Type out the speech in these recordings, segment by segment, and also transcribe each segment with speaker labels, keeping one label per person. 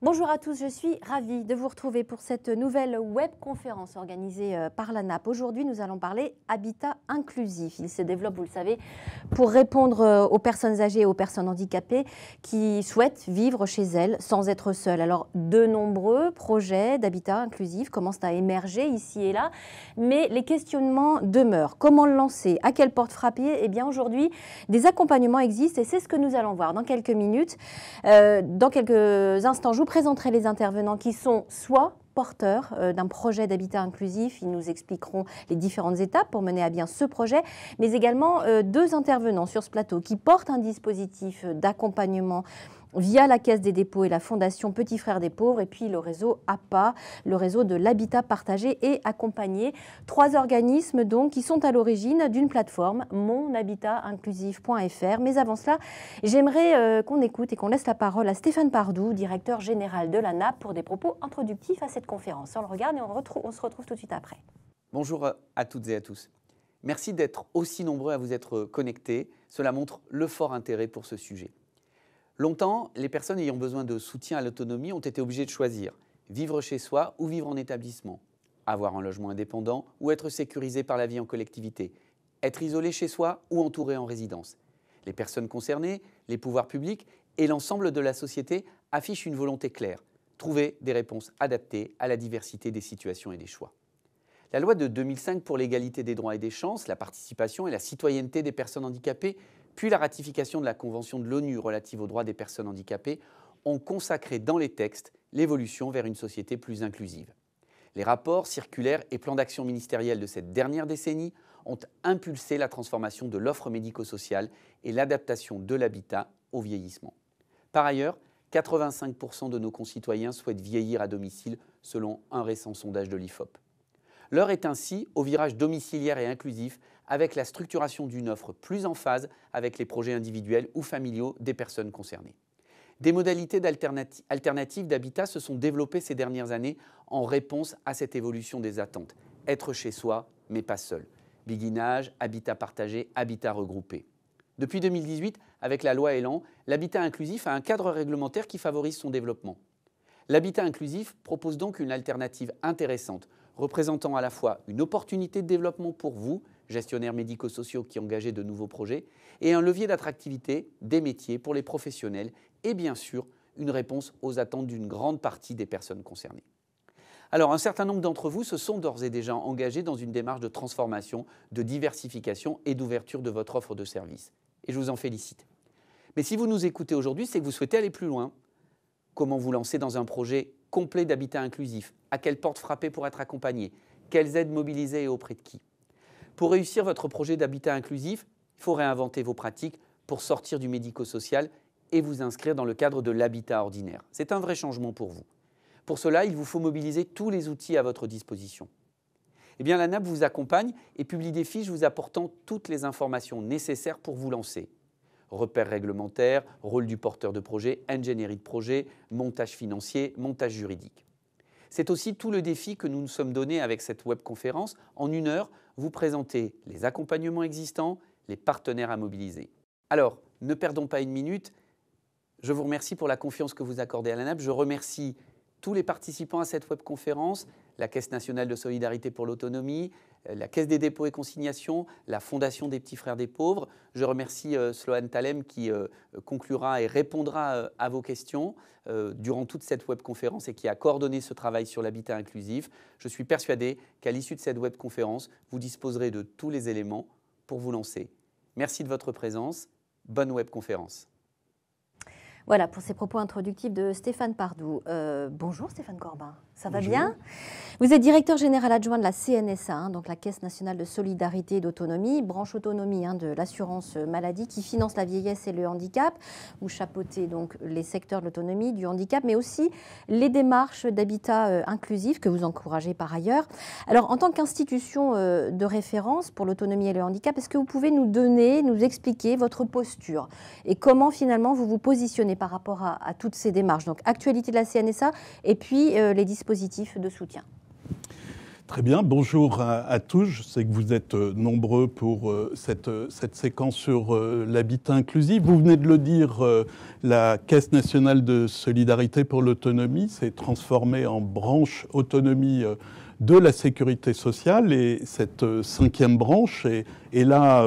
Speaker 1: Bonjour à tous, je suis ravie de vous retrouver pour cette nouvelle webconférence organisée euh, par la NAP. Aujourd'hui, nous allons parler habitat inclusif. Il se développe, vous le savez, pour répondre euh, aux personnes âgées et aux personnes handicapées qui souhaitent vivre chez elles sans être seules. Alors, de nombreux projets d'habitat inclusif commencent à émerger ici et là, mais les questionnements demeurent. Comment le lancer À quelle porte frapper Eh bien, aujourd'hui, des accompagnements existent et c'est ce que nous allons voir dans quelques minutes. Euh, dans quelques instants, je vous présenterai les intervenants qui sont soit porteurs euh, d'un projet d'habitat inclusif. Ils nous expliqueront les différentes étapes pour mener à bien ce projet, mais également euh, deux intervenants sur ce plateau qui portent un dispositif euh, d'accompagnement via la Caisse des dépôts et la Fondation Petit Frère des Pauvres, et puis le réseau APA, le réseau de l'habitat partagé et accompagné. Trois organismes donc qui sont à l'origine d'une plateforme, monhabitatinclusif.fr. Mais avant cela, j'aimerais euh, qu'on écoute et qu'on laisse la parole à Stéphane Pardou, directeur général de l'ANAP, pour des propos introductifs à cette conférence. On le regarde et on se retrouve tout de suite après.
Speaker 2: Bonjour à toutes et à tous. Merci d'être aussi nombreux à vous être connectés. Cela montre le fort intérêt pour ce sujet. Longtemps, les personnes ayant besoin de soutien à l'autonomie ont été obligées de choisir vivre chez soi ou vivre en établissement, avoir un logement indépendant ou être sécurisé par la vie en collectivité, être isolé chez soi ou entouré en résidence. Les personnes concernées, les pouvoirs publics et l'ensemble de la société affichent une volonté claire, trouver des réponses adaptées à la diversité des situations et des choix. La loi de 2005 pour l'égalité des droits et des chances, la participation et la citoyenneté des personnes handicapées puis la ratification de la Convention de l'ONU relative aux droits des personnes handicapées ont consacré dans les textes l'évolution vers une société plus inclusive. Les rapports, circulaires et plans d'action ministériels de cette dernière décennie ont impulsé la transformation de l'offre médico-sociale et l'adaptation de l'habitat au vieillissement. Par ailleurs, 85% de nos concitoyens souhaitent vieillir à domicile selon un récent sondage de l'IFOP. L'heure est ainsi au virage domiciliaire et inclusif avec la structuration d'une offre plus en phase avec les projets individuels ou familiaux des personnes concernées. Des modalités alternatives d'habitat se sont développées ces dernières années en réponse à cette évolution des attentes. Être chez soi, mais pas seul. Biguinage, habitat partagé, habitat regroupé. Depuis 2018, avec la loi Elan, l'habitat inclusif a un cadre réglementaire qui favorise son développement. L'habitat inclusif propose donc une alternative intéressante représentant à la fois une opportunité de développement pour vous, gestionnaires médico-sociaux qui engagez de nouveaux projets, et un levier d'attractivité des métiers pour les professionnels, et bien sûr une réponse aux attentes d'une grande partie des personnes concernées. Alors un certain nombre d'entre vous se sont d'ores et déjà engagés dans une démarche de transformation, de diversification et d'ouverture de votre offre de services. Et je vous en félicite. Mais si vous nous écoutez aujourd'hui, c'est que vous souhaitez aller plus loin. Comment vous lancer dans un projet complet d'habitat inclusif, à quelle porte frapper pour être accompagné, quelles aides mobiliser et auprès de qui. Pour réussir votre projet d'habitat inclusif, il faut réinventer vos pratiques pour sortir du médico-social et vous inscrire dans le cadre de l'habitat ordinaire. C'est un vrai changement pour vous. Pour cela, il vous faut mobiliser tous les outils à votre disposition. Eh bien, la NAP vous accompagne et publie des fiches vous apportant toutes les informations nécessaires pour vous lancer repères réglementaires, rôle du porteur de projet, ingénierie de projet, montage financier, montage juridique. C'est aussi tout le défi que nous nous sommes donnés avec cette webconférence. En une heure, vous présentez les accompagnements existants, les partenaires à mobiliser. Alors, ne perdons pas une minute. Je vous remercie pour la confiance que vous accordez à l'ANAP. Je remercie tous les participants à cette webconférence, la Caisse nationale de solidarité pour l'autonomie, euh, la Caisse des dépôts et consignations, la Fondation des petits frères des pauvres. Je remercie euh, Sloane Sloan Talem qui euh, conclura et répondra à vos questions durant toute cette webconférence et qui a coordonné ce travail sur l'habitat inclusif. Je suis persuadé qu'à l'issue de cette webconférence, vous disposerez de tous les éléments pour vous lancer. Merci de votre présence. Bonne webconférence.
Speaker 1: Voilà pour ces propos introductifs de Stéphane Pardou. Euh, bonjour Stéphane Corbin, ça va bien Vous êtes directeur général adjoint de la CNSA, hein, donc la Caisse nationale de solidarité et d'autonomie, branche autonomie hein, de l'assurance maladie qui finance la vieillesse et le handicap. Vous chapeautez donc les secteurs de l'autonomie, du handicap, mais aussi les démarches d'habitat euh, inclusif que vous encouragez par ailleurs. Alors en tant qu'institution euh, de référence pour l'autonomie et le handicap, est-ce que vous pouvez nous donner, nous expliquer votre posture et comment finalement vous vous positionnez par rapport à, toutes ces démarches. Donc actualité de la CNSA et puis euh, les dispositifs de soutien.
Speaker 3: Très bien, bonjour à, tous. Je sais que vous êtes euh, nombreux pour euh, cette, cette, séquence sur l'habitat inclusif. Vous venez de le dire, la Caisse nationale de solidarité pour l'autonomie s'est transformée en branche autonomie de la sécurité sociale et cette cinquième branche est, est là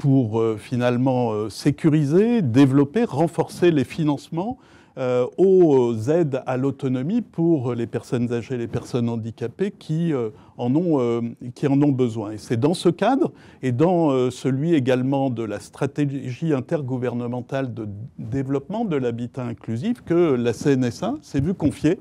Speaker 3: pour euh, finalement euh, sécuriser, développer, renforcer les financements euh, aux aides à l'autonomie pour les personnes âgées, les personnes handicapées qui, en, ont, besoin. Et c'est dans ce cadre et dans celui également de la stratégie intergouvernementale de développement de l'habitat inclusif que la CNSA s'est vue confier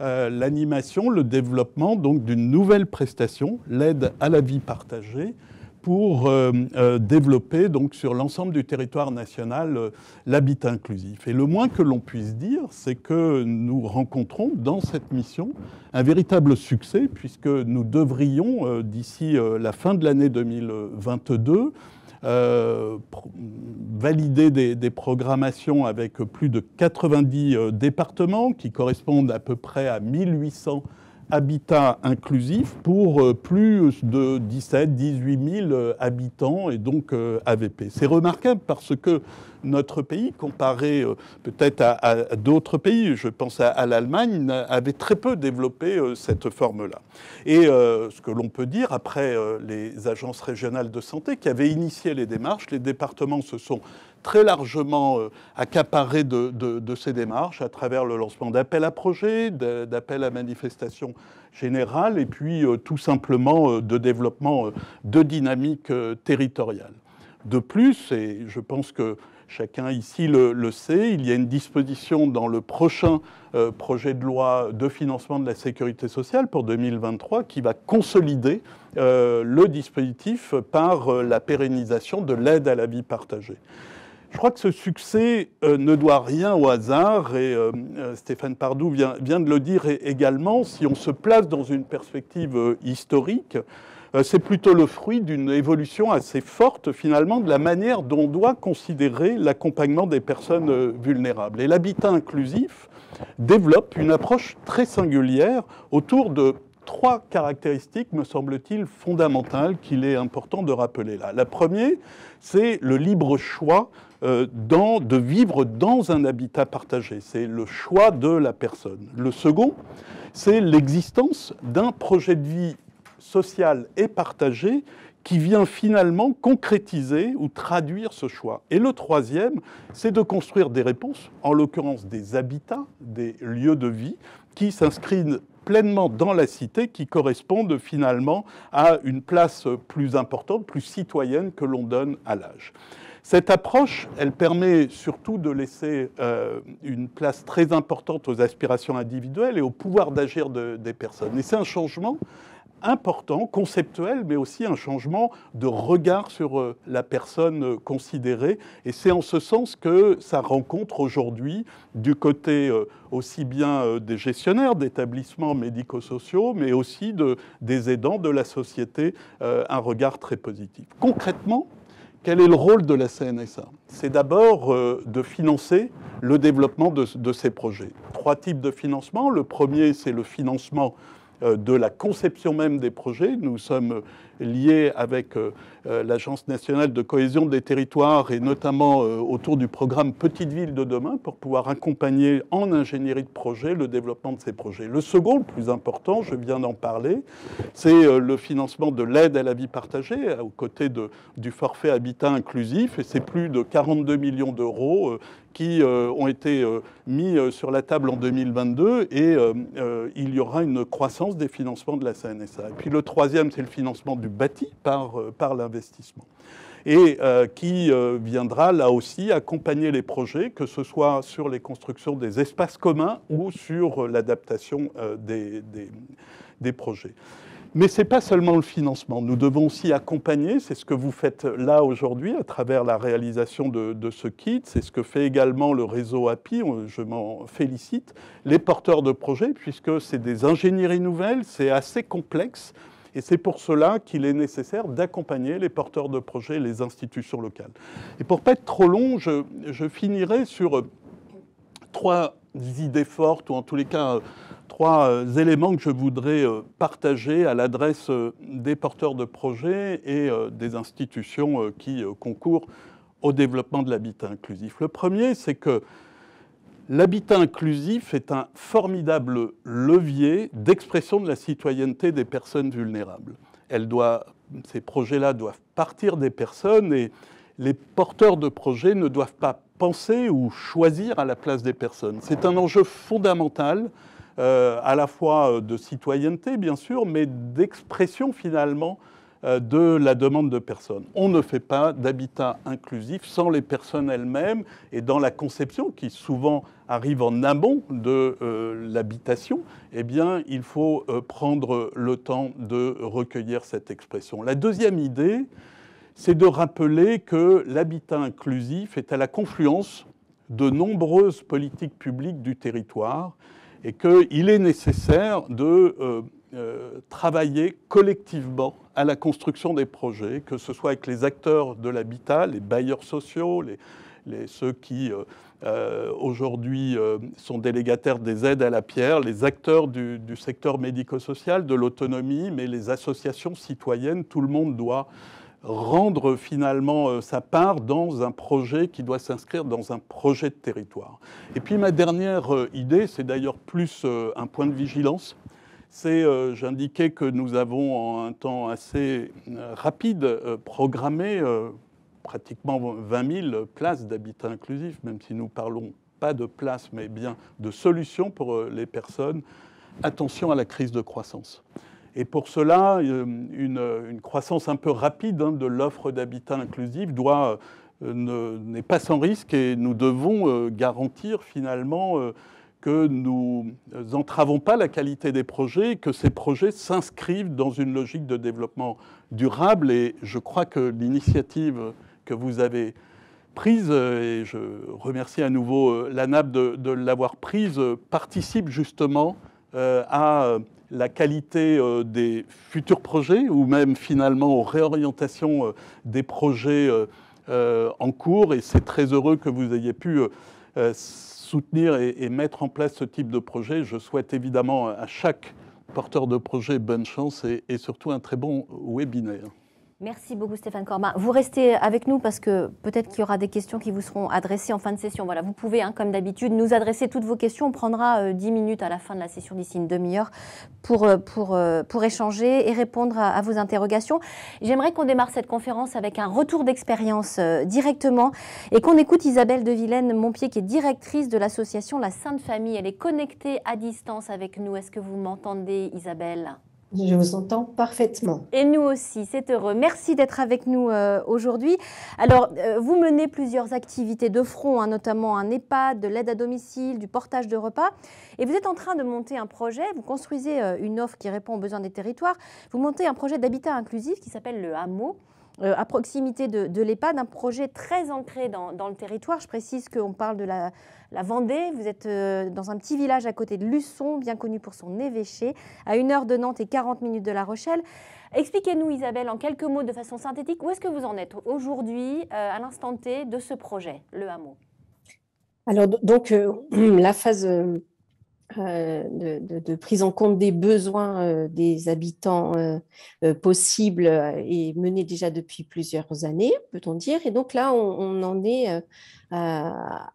Speaker 3: l'animation, le développement d'une nouvelle prestation, l'aide à la vie partagée, pour euh, euh, développer donc sur l'ensemble du territoire national euh, l'habitat inclusif. Et le moins que l'on puisse dire, c'est que nous rencontrons dans cette mission un véritable succès puisque nous devrions d'ici la fin de l'année 2022 valider des, des, programmations avec plus de 90 départements qui correspondent à peu près à 1800 habitat inclusif pour euh, plus de 17, 18 000 habitants et donc euh, AVP. C'est remarquable parce que notre pays, comparé euh, peut-être à, d'autres pays, je pense à, l'Allemagne, avait très peu développé euh, cette forme-là. Et euh, ce que l'on peut dire, après les agences régionales de santé qui avaient initié les démarches, les départements se sont très largement accaparés de, de, ces démarches à travers le lancement d'appels à projets, d'appels à manifestations générales et puis tout simplement de développement de dynamique territoriale. De plus, et je pense que Chacun ici le, sait. Il y a une disposition dans le prochain euh, projet de loi de financement de la sécurité sociale pour 2023 qui va consolider euh, le dispositif par euh, la pérennisation de l'aide à la vie partagée. Je crois que ce succès ne doit rien au hasard, et Stéphane Pardou vient, vient, de le dire également, si on se place dans une perspective historique, euh, c'est plutôt le fruit d'une évolution assez forte finalement de la manière dont on doit considérer l'accompagnement des personnes euh, vulnérables. Et l'habitat inclusif développe une approche très singulière autour de trois caractéristiques, me semble-t-il, fondamentales qu'il est important de rappeler là. La première, c'est le libre choix euh, de vivre dans un habitat partagé. C'est le choix de la personne. Le second, c'est l'existence d'un projet de vie sociale et partagée qui vient finalement concrétiser ou traduire ce choix. Et le troisième, c'est de construire des réponses, en l'occurrence des habitats, des lieux de vie, qui s'inscrivent pleinement dans la cité, qui correspondent finalement à une place plus importante, plus citoyenne que l'on donne à l'âge. Cette approche, elle permet surtout de laisser euh, une place très importante aux aspirations individuelles et au pouvoir d'agir des personnes. Et c'est un changement important, conceptuel, mais aussi un changement de regard sur euh, la personne euh, considérée. Et c'est en ce sens que ça rencontre aujourd'hui, du côté euh, aussi bien des gestionnaires d'établissements médico-sociaux, mais aussi de, des aidants de la société, un regard très positif. Concrètement, quel est le rôle de la CNSA C'est d'abord de financer le développement de, de, ces projets. Trois types de financement. Le premier, c'est le financement euh, de la conception même des projets. Nous sommes lié avec euh, euh, l'Agence nationale de cohésion des territoires et notamment euh, autour du programme Petite ville de demain pour pouvoir accompagner en ingénierie de projet le développement de ces projets. Le second, le plus important, je viens d'en parler, c'est le financement de l'aide à la vie partagée aux côtés de, du forfait habitat inclusif et c'est plus de 42 millions d'euros qui ont été mis sur la table en 2022 et il y aura une croissance des financements de la CNSA. Et puis le troisième, c'est le financement du bâti par, euh, par l'investissement et euh, qui euh, viendra là aussi accompagner les projets, que ce soit sur les constructions des espaces communs ou sur l'adaptation des, des, projets. Mais ce n'est pas seulement le financement. Nous devons aussi accompagner, c'est ce que vous faites là aujourd'hui à travers la réalisation de, de ce kit, c'est ce que fait également le réseau API, je m'en félicite, les porteurs de projets, puisque c'est des ingénieries nouvelles, c'est assez complexe, et c'est pour cela qu'il est nécessaire d'accompagner les porteurs de projets, et les institutions locales. Et pour ne pas être trop long, je, je finirai sur euh, trois idées fortes, ou en tous les cas euh, trois euh, éléments que je voudrais partager à l'adresse des porteurs de projets et des institutions qui concourent au développement de l'habitat inclusif. Le premier, c'est que L'habitat inclusif est un formidable levier d'expression de la citoyenneté des personnes vulnérables. ces projets-là doivent partir des personnes et les porteurs de projets ne doivent pas penser ou choisir à la place des personnes. C'est un enjeu fondamental, euh, à la fois euh, de citoyenneté, bien sûr, mais d'expression finalement euh, de la demande de personnes. On ne fait pas d'habitat inclusif sans les personnes elles-mêmes et dans la conception qui souvent arrive en amont de euh, l'habitation, eh bien, il faut euh, prendre le temps de recueillir cette expression. La deuxième idée, c'est de rappeler que l'habitat inclusif est à la confluence de nombreuses politiques publiques du territoire et qu'il est nécessaire de euh, travailler collectivement à la construction des projets, que ce soit avec les acteurs de l'habitat, les bailleurs sociaux, les, ceux qui euh, euh, aujourd'hui sont délégataires des aides à la pierre, les acteurs du secteur médico-social, de l'autonomie, mais les associations citoyennes, tout le monde doit rendre finalement sa part dans un projet qui doit s'inscrire dans un projet de territoire. Et puis ma dernière idée, c'est d'ailleurs plus un point de vigilance, c'est, euh, j'indiquais que nous avons en un temps assez euh, rapide euh, programmé pratiquement 20 000 places d'habitat inclusif, même si nous parlons pas de places, mais bien de solutions pour les personnes. Attention à la crise de croissance. Et pour cela, une, croissance un peu rapide hein, de l'offre d'habitat inclusif n'est pas sans risque et nous devons garantir finalement que nous n'entravons pas la qualité des projets, que ces projets s'inscrivent dans une logique de développement durable. Et je crois que l'initiative que vous avez prise, et je remercie à nouveau euh, l'ANAP de, de l'avoir prise, euh, participe justement euh, à la qualité des futurs projets ou même finalement aux réorientations des projets en cours. Et c'est très heureux que vous ayez pu soutenir et, mettre en place ce type de projet. Je souhaite évidemment à chaque porteur de projet bonne chance et surtout un très bon webinaire.
Speaker 1: Merci beaucoup Stéphane Corbin. Vous restez avec nous parce que peut-être qu'il y aura des questions qui vous seront adressées en fin de session. Voilà, vous pouvez, hein, comme d'habitude, nous adresser toutes vos questions. On prendra 10 euh, minutes à la fin de la session d'ici une demi-heure pour, euh, euh, pour, échanger et répondre à, vos interrogations. J'aimerais qu'on démarre cette conférence avec un retour d'expérience directement et qu'on écoute Isabelle de Montpied, qui est directrice de l'association La Sainte Famille. Elle est connectée à distance avec nous. Est-ce que vous m'entendez, Isabelle
Speaker 4: je vous entends parfaitement.
Speaker 1: Et nous aussi, c'est heureux. Merci d'être avec nous euh, aujourd'hui. Alors, euh, vous menez plusieurs activités de front, hein, notamment un EHPAD, de l'aide à domicile, du portage de repas. Et vous êtes en train de monter un projet, vous construisez euh, une offre qui répond aux besoins des territoires. Vous montez un projet d'habitat inclusif qui s'appelle le Hameau. Euh, à proximité de, de d'un un projet très ancré dans, le territoire. Je précise qu'on parle de la, Vendée. Vous êtes euh, dans un petit village à côté de Luçon, bien connu pour son évêché, à une heure de Nantes et 40 minutes de La Rochelle. Expliquez-nous, Isabelle, en quelques mots, de façon synthétique, où est-ce que vous en êtes aujourd'hui, euh, à l'instant T, de ce projet, le hameau
Speaker 4: Alors, donc, la phase euh, de, prise en compte des besoins euh, des habitants euh, possibles et menée déjà depuis plusieurs années, peut-on dire. Et donc là, on, en est à,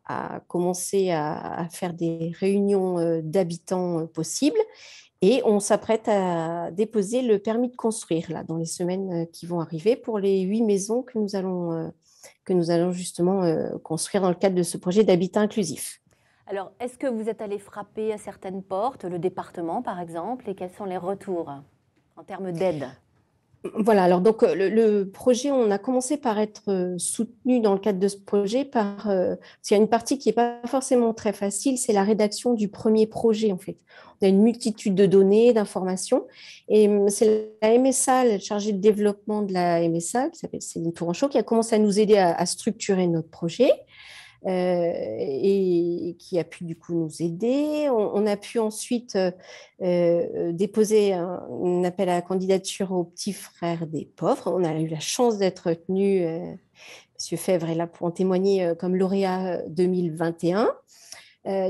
Speaker 4: commencer à, à, faire des réunions d'habitants possibles. Et on s'apprête à déposer le permis de construire là, dans les semaines qui vont arriver pour les huit maisons que nous allons, que nous allons justement construire dans le cadre de ce projet d'habitat inclusif.
Speaker 1: Alors, est-ce que vous êtes allé frapper à certaines portes, le département par exemple, et quels sont les retours en termes d'aide
Speaker 4: voilà, alors donc euh, le, projet, on a commencé par être euh, soutenu dans le cadre de ce projet par. s'il euh, y a une partie qui n'est pas forcément très facile, c'est la rédaction du premier projet en fait. On a une multitude de données, d'informations. Et hum, c'est la MSA, la chargée de développement de la MSA, qui s'appelle Céline Touranchot, qui a commencé à nous aider à structurer notre projet. Euh, et, qui a pu du coup nous aider. On, a pu ensuite euh, euh, déposer un, appel à la candidature au petits frères des pauvres. On a eu la chance d'être retenu. Monsieur Fèvre est là pour en témoigner comme lauréat 2021.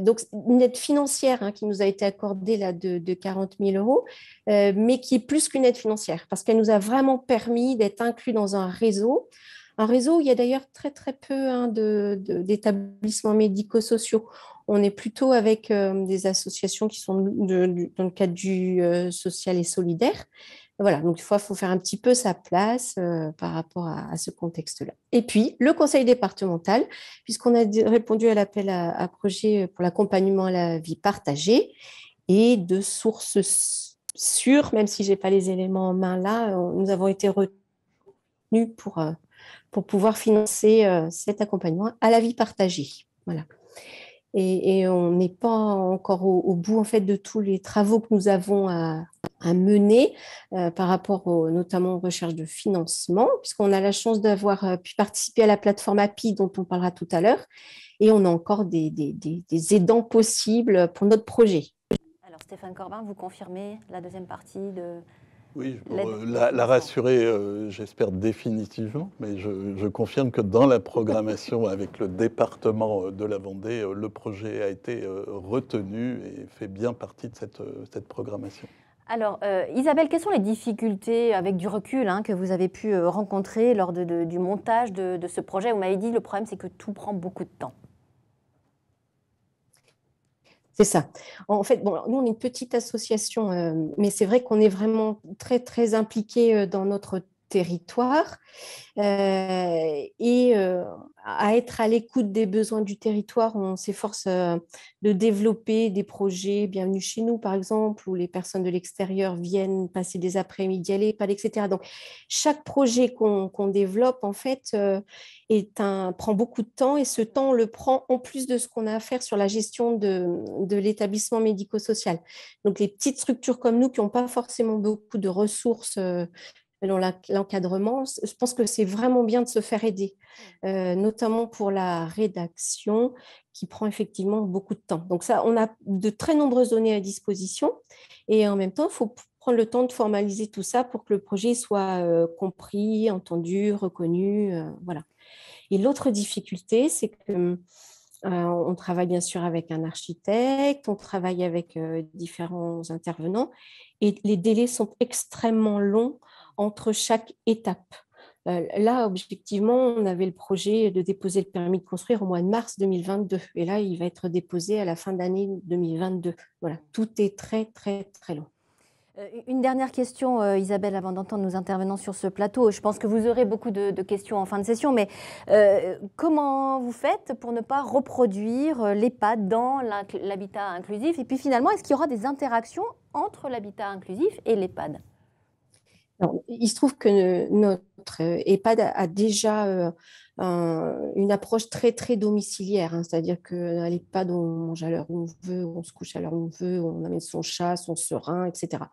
Speaker 4: donc, une aide financière hein, qui nous a été accordée là, de, 40 000 euros, mais qui est plus qu'une aide financière, parce qu'elle nous a vraiment permis d'être inclus dans un réseau un réseau, il y a d'ailleurs très très peu hein, d'établissements médico-sociaux. On est plutôt avec euh, des associations qui sont dans le cadre du euh, social et solidaire. Voilà, donc il faut, faire un petit peu sa place euh, par rapport à, ce contexte-là. Et puis, le conseil départemental, puisqu'on a répondu à l'appel à, à projet pour l'accompagnement à la vie partagée et de sources sûres, même si je n'ai pas les éléments en main là, nous avons été retenus pour pour pouvoir financer euh, cet accompagnement à la vie partagée. Voilà. Et, on n'est pas encore au, bout en fait de tous les travaux que nous avons à, mener euh, par rapport notamment aux recherches de financement, puisqu'on a la chance d'avoir euh, pu participer à la plateforme API dont on parlera tout à l'heure, et on a encore des, des aidants possibles pour notre projet.
Speaker 1: Alors Stéphane Corbin, vous confirmez la deuxième partie de,
Speaker 3: oui, pour la, rassurer, euh, j'espère définitivement, mais je, confirme que dans la programmation avec le département euh, de la Vendée, euh, le projet a été retenu et fait bien partie de cette, programmation.
Speaker 1: Alors, Isabelle, quelles sont les difficultés, avec du recul, hein, que vous avez pu rencontrer lors du montage de, ce projet Vous m'avez dit, le problème, c'est
Speaker 4: que tout prend beaucoup de temps. C'est ça. En fait, bon, nous, on est une petite association, euh, mais c'est vrai qu'on est vraiment très, très impliqué euh, dans notre territoire euh, et euh, à être à l'écoute des besoins du territoire. On s'efforce euh, de développer des projets bienvenus chez nous, par exemple, où les personnes de l'extérieur viennent passer des après-midi à l'Épale, etc. Donc, chaque projet qu'on développe, en fait, est un, prend beaucoup de temps et ce temps, le prend en plus de ce qu'on a à faire sur la gestion de l'établissement médico-social. Donc, les petites structures comme nous qui n'ont pas forcément beaucoup de ressources l'encadrement, je pense que c'est vraiment bien de se faire aider, euh, notamment pour la rédaction qui prend effectivement beaucoup de temps. Donc ça, on a de très nombreuses données à disposition et en même temps, il faut prendre le temps de formaliser tout ça pour que le projet soit euh, compris, entendu, reconnu. Euh, voilà. Et l'autre difficulté, c'est que euh, on travaille bien sûr avec un architecte, on travaille avec euh, différents intervenants et les délais sont extrêmement longs entre chaque étape. Euh, là, objectivement, on avait le projet de déposer le permis de construire au mois de mars 2022. Et là, il va être déposé à la fin d'année 2022. Voilà, tout est très, très, très long.
Speaker 1: Euh, une dernière question, euh, Isabelle, avant d'entendre nos intervenants sur ce plateau. Je pense que vous aurez beaucoup de, questions en fin de session, mais euh, comment vous faites pour ne pas reproduire l'EHPAD dans l'habitat inclusif Et puis finalement, est-ce qu'il y aura des interactions entre l'habitat inclusif et l'EHPAD
Speaker 4: il se trouve que notre EHPAD a déjà une approche très très domiciliaire, hein. c'est-à-dire que n'allait euh, pas on mange à l'heure où on veut, on se couche à l'heure où on veut, on amène son chat, son serin, etc.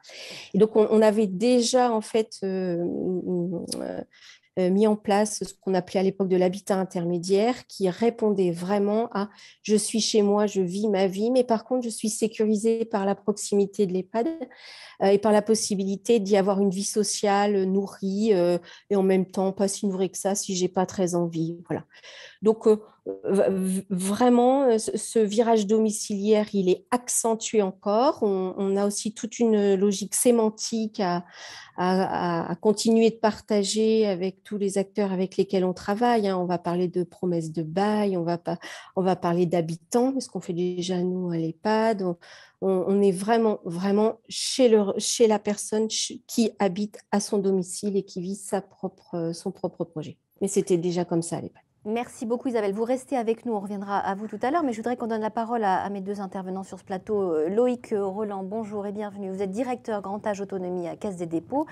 Speaker 4: Et donc on, avait déjà en fait euh, euh, euh, mis en place ce qu'on appelait à l'époque de l'habitat intermédiaire, qui répondait vraiment à je suis chez moi, je vis ma vie, mais par contre, je suis sécurisée par la proximité de l'EHPAD euh, et par la possibilité d'y avoir une vie sociale euh, nourrie et en même temps pas si nourrie que ça si j'ai pas très envie. Voilà. Donc, vraiment, euh, ce virage domiciliaire, il est accentué encore. On, a aussi toute une logique sémantique à, continuer de partager avec tous les acteurs avec lesquels on travaille. Hein. On va parler de promesses de bail, on va, pas, on va parler d'habitants, ce qu'on fait déjà nous à l'EHPAD. On, on, est vraiment, vraiment chez, le, chez la personne qui habite à son domicile et qui vit sa propre, son propre projet. Mais c'était déjà comme ça à l'EHPAD.
Speaker 1: Merci beaucoup Isabelle. Vous restez avec nous, on reviendra à vous tout à l'heure, mais je voudrais qu'on donne la parole à, mes deux intervenants sur ce plateau. Euh, Loïc Roland, bonjour et bienvenue. Vous êtes directeur Grand Âge Autonomie à Caisse des Dépôts.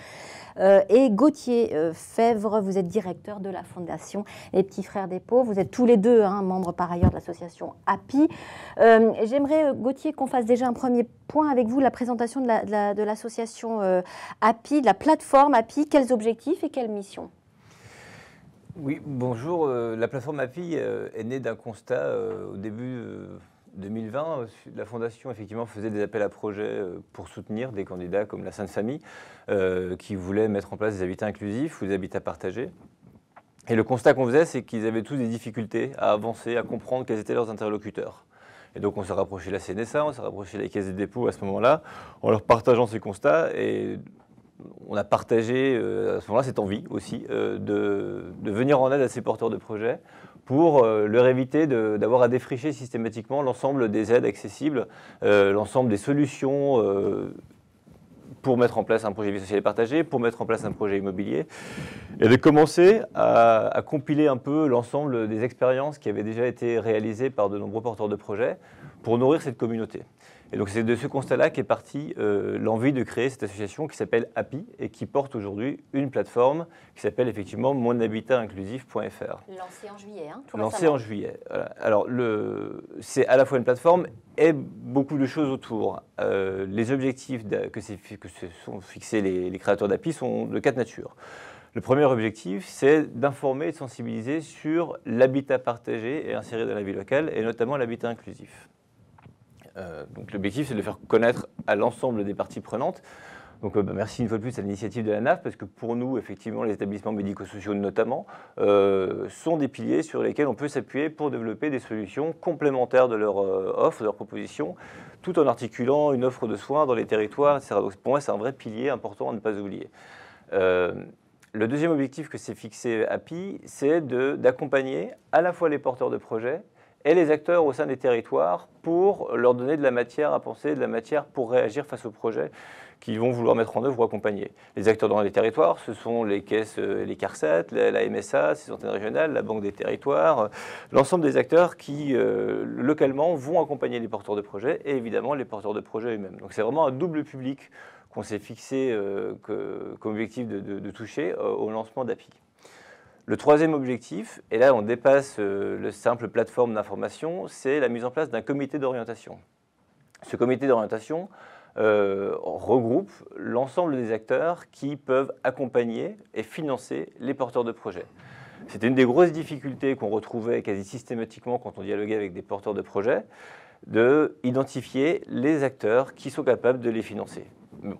Speaker 1: Euh, et Gauthier euh, Fèvre, vous êtes directeur de la Fondation Les Petits Frères Dépôts. Vous êtes tous les deux hein, membres par ailleurs de l'association API. J'aimerais, Gauthier, qu'on fasse déjà un premier point avec vous, la présentation de l'association API, de la plateforme API. Quels objectifs et quelles missions
Speaker 5: oui, bonjour. Euh, la plateforme API euh, est née d'un constat euh, au début 2020. La fondation, effectivement, faisait des appels à projets pour soutenir des candidats comme la Sainte Famille, qui voulaient mettre en place des habitats inclusifs ou des habitats partagés. Et le constat qu'on faisait, c'est qu'ils avaient tous des difficultés à avancer, à comprendre quels étaient leurs interlocuteurs. Et donc on s'est rapproché de la CNSA, on s'est rapproché des caisses Caisse des dépôts à ce moment-là, en leur partageant ces constats. Et on a partagé euh, à ce moment-là cette envie aussi euh, de, venir en aide à ces porteurs de projets pour euh, leur éviter d'avoir à défricher systématiquement l'ensemble des aides accessibles, l'ensemble des solutions pour mettre en place un projet de vie et pour mettre en place un projet immobilier, et de commencer à compiler un peu l'ensemble des expériences qui avaient déjà été réalisées par de nombreux porteurs de projets pour nourrir cette communauté. Et donc c'est de ce constat-là qu'est partie euh, l'envie de créer cette association qui s'appelle API et qui porte aujourd'hui une plateforme qui s'appelle effectivement monhabitatinclusif.fr. Lancée
Speaker 1: en juillet, hein, Lancée en
Speaker 5: juillet. Alors c'est à la fois une plateforme et beaucoup de choses autour. Euh, les objectifs que, se sont fixés les, les créateurs d'API sont de quatre natures. Le premier objectif, c'est d'informer et de sensibiliser sur l'habitat partagé et inséré dans la vie locale, et notamment l'habitat inclusif. Euh, donc l'objectif, c'est de le faire connaître à l'ensemble des parties prenantes. Donc euh, bah, merci une fois de plus à l'initiative de la NAF, parce que pour nous, effectivement, les établissements médico-sociaux notamment, euh, sont des piliers sur lesquels on peut s'appuyer pour développer des solutions complémentaires de leur offre, de leur proposition, tout en articulant une offre de soins dans les territoires, pour moi, c'est un vrai pilier important à ne pas oublier. le deuxième objectif que s'est fixé API, c'est d'accompagner à la fois les porteurs de projets et les acteurs au sein des territoires pour leur donner de la matière à penser, de la matière pour réagir face aux projets qu'ils vont vouloir mettre en œuvre ou accompagner. Les acteurs dans les territoires, ce sont les caisses, euh, les CARSAT, la MSA, ces antennes régionales, la Banque des territoires, euh, l'ensemble des acteurs qui, euh, localement, vont accompagner les porteurs de projets et évidemment les porteurs de projets eux-mêmes. Donc c'est vraiment un double public qu'on s'est fixé comme objectif de, toucher au lancement d'API. Le troisième objectif, et là on dépasse euh, le simple plateforme d'information, c'est la mise en place d'un comité d'orientation. Ce comité d'orientation euh, regroupe l'ensemble des acteurs qui peuvent accompagner et financer les porteurs de projets. C'était une des grosses difficultés qu'on retrouvait quasi systématiquement quand on dialoguait avec des porteurs de projets, de les acteurs qui sont capables de les financer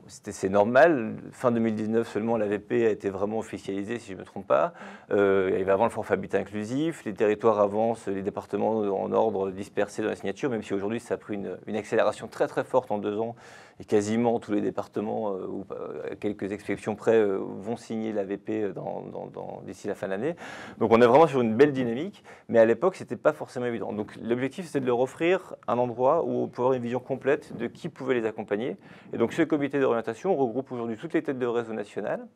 Speaker 5: c'est normal. Fin 2019 seulement, l'AVP a été vraiment officialisée, si je ne me trompe pas. Euh, il y avait avant le forfait habitat inclusif, les territoires avancent, les départements en ordre dispersés dans la signature, même si aujourd'hui ça a pris une, accélération très très forte en deux ans, et quasiment tous les départements, euh, ou euh, quelques exceptions près, vont signer l'AVP d'ici la fin de l'année. Donc on est vraiment sur une belle dynamique, mais à l'époque c'était pas forcément évident. Donc l'objectif c'était de leur offrir un endroit où on pouvait avoir une vision complète de qui pouvait les accompagner. Et donc ce d'orientation regroupe aujourd'hui toutes les têtes de réseau national.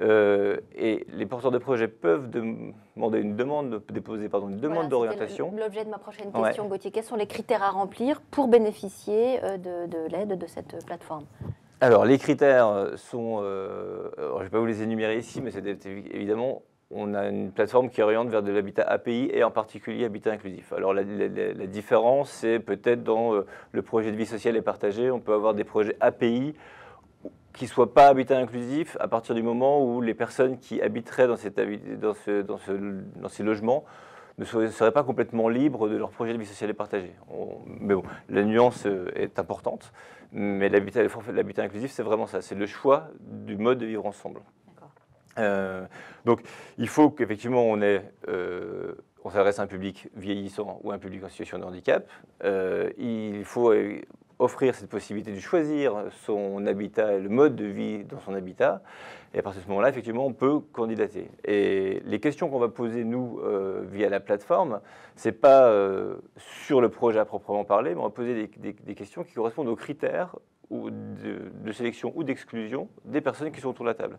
Speaker 5: Euh, et les porteurs de projets peuvent demander une demande, déposer pardon, une demande d'orientation.
Speaker 1: L'objet de ma prochaine question, Gauthier, quels sont les critères à remplir pour bénéficier euh, de, l'aide de cette plateforme
Speaker 5: Alors, les critères euh, sont. je vais pas vous les énumérer ici, mais c'est évidemment on a une plateforme qui oriente vers de l'habitat API et en particulier habitat inclusif. Alors la, différence, c'est peut-être dans euh, le projet de vie sociale et partagée, on peut avoir des projets API qui ne soient pas habitat inclusif à partir du moment où les personnes qui habiteraient dans, ces logements ne seraient pas complètement libres de leur projet de vie sociale et partagée. mais bon, la nuance euh, est importante, mais l'habitat inclusif, c'est vraiment ça, c'est le choix du mode de vivre ensemble. Euh, donc, il faut qu'effectivement, on ait euh, on s'adresse à un public vieillissant ou à un public en situation de handicap. Euh, il faut offrir cette possibilité de choisir son habitat, et le mode de vie dans son habitat. Et à partir de ce moment-là, effectivement, on peut candidater. Et les questions qu'on va poser, nous, via la plateforme, ce n'est pas sur le projet à proprement parler, mais on va poser des, des questions qui correspondent aux critères ou de, sélection ou d'exclusion des personnes qui sont autour de la table.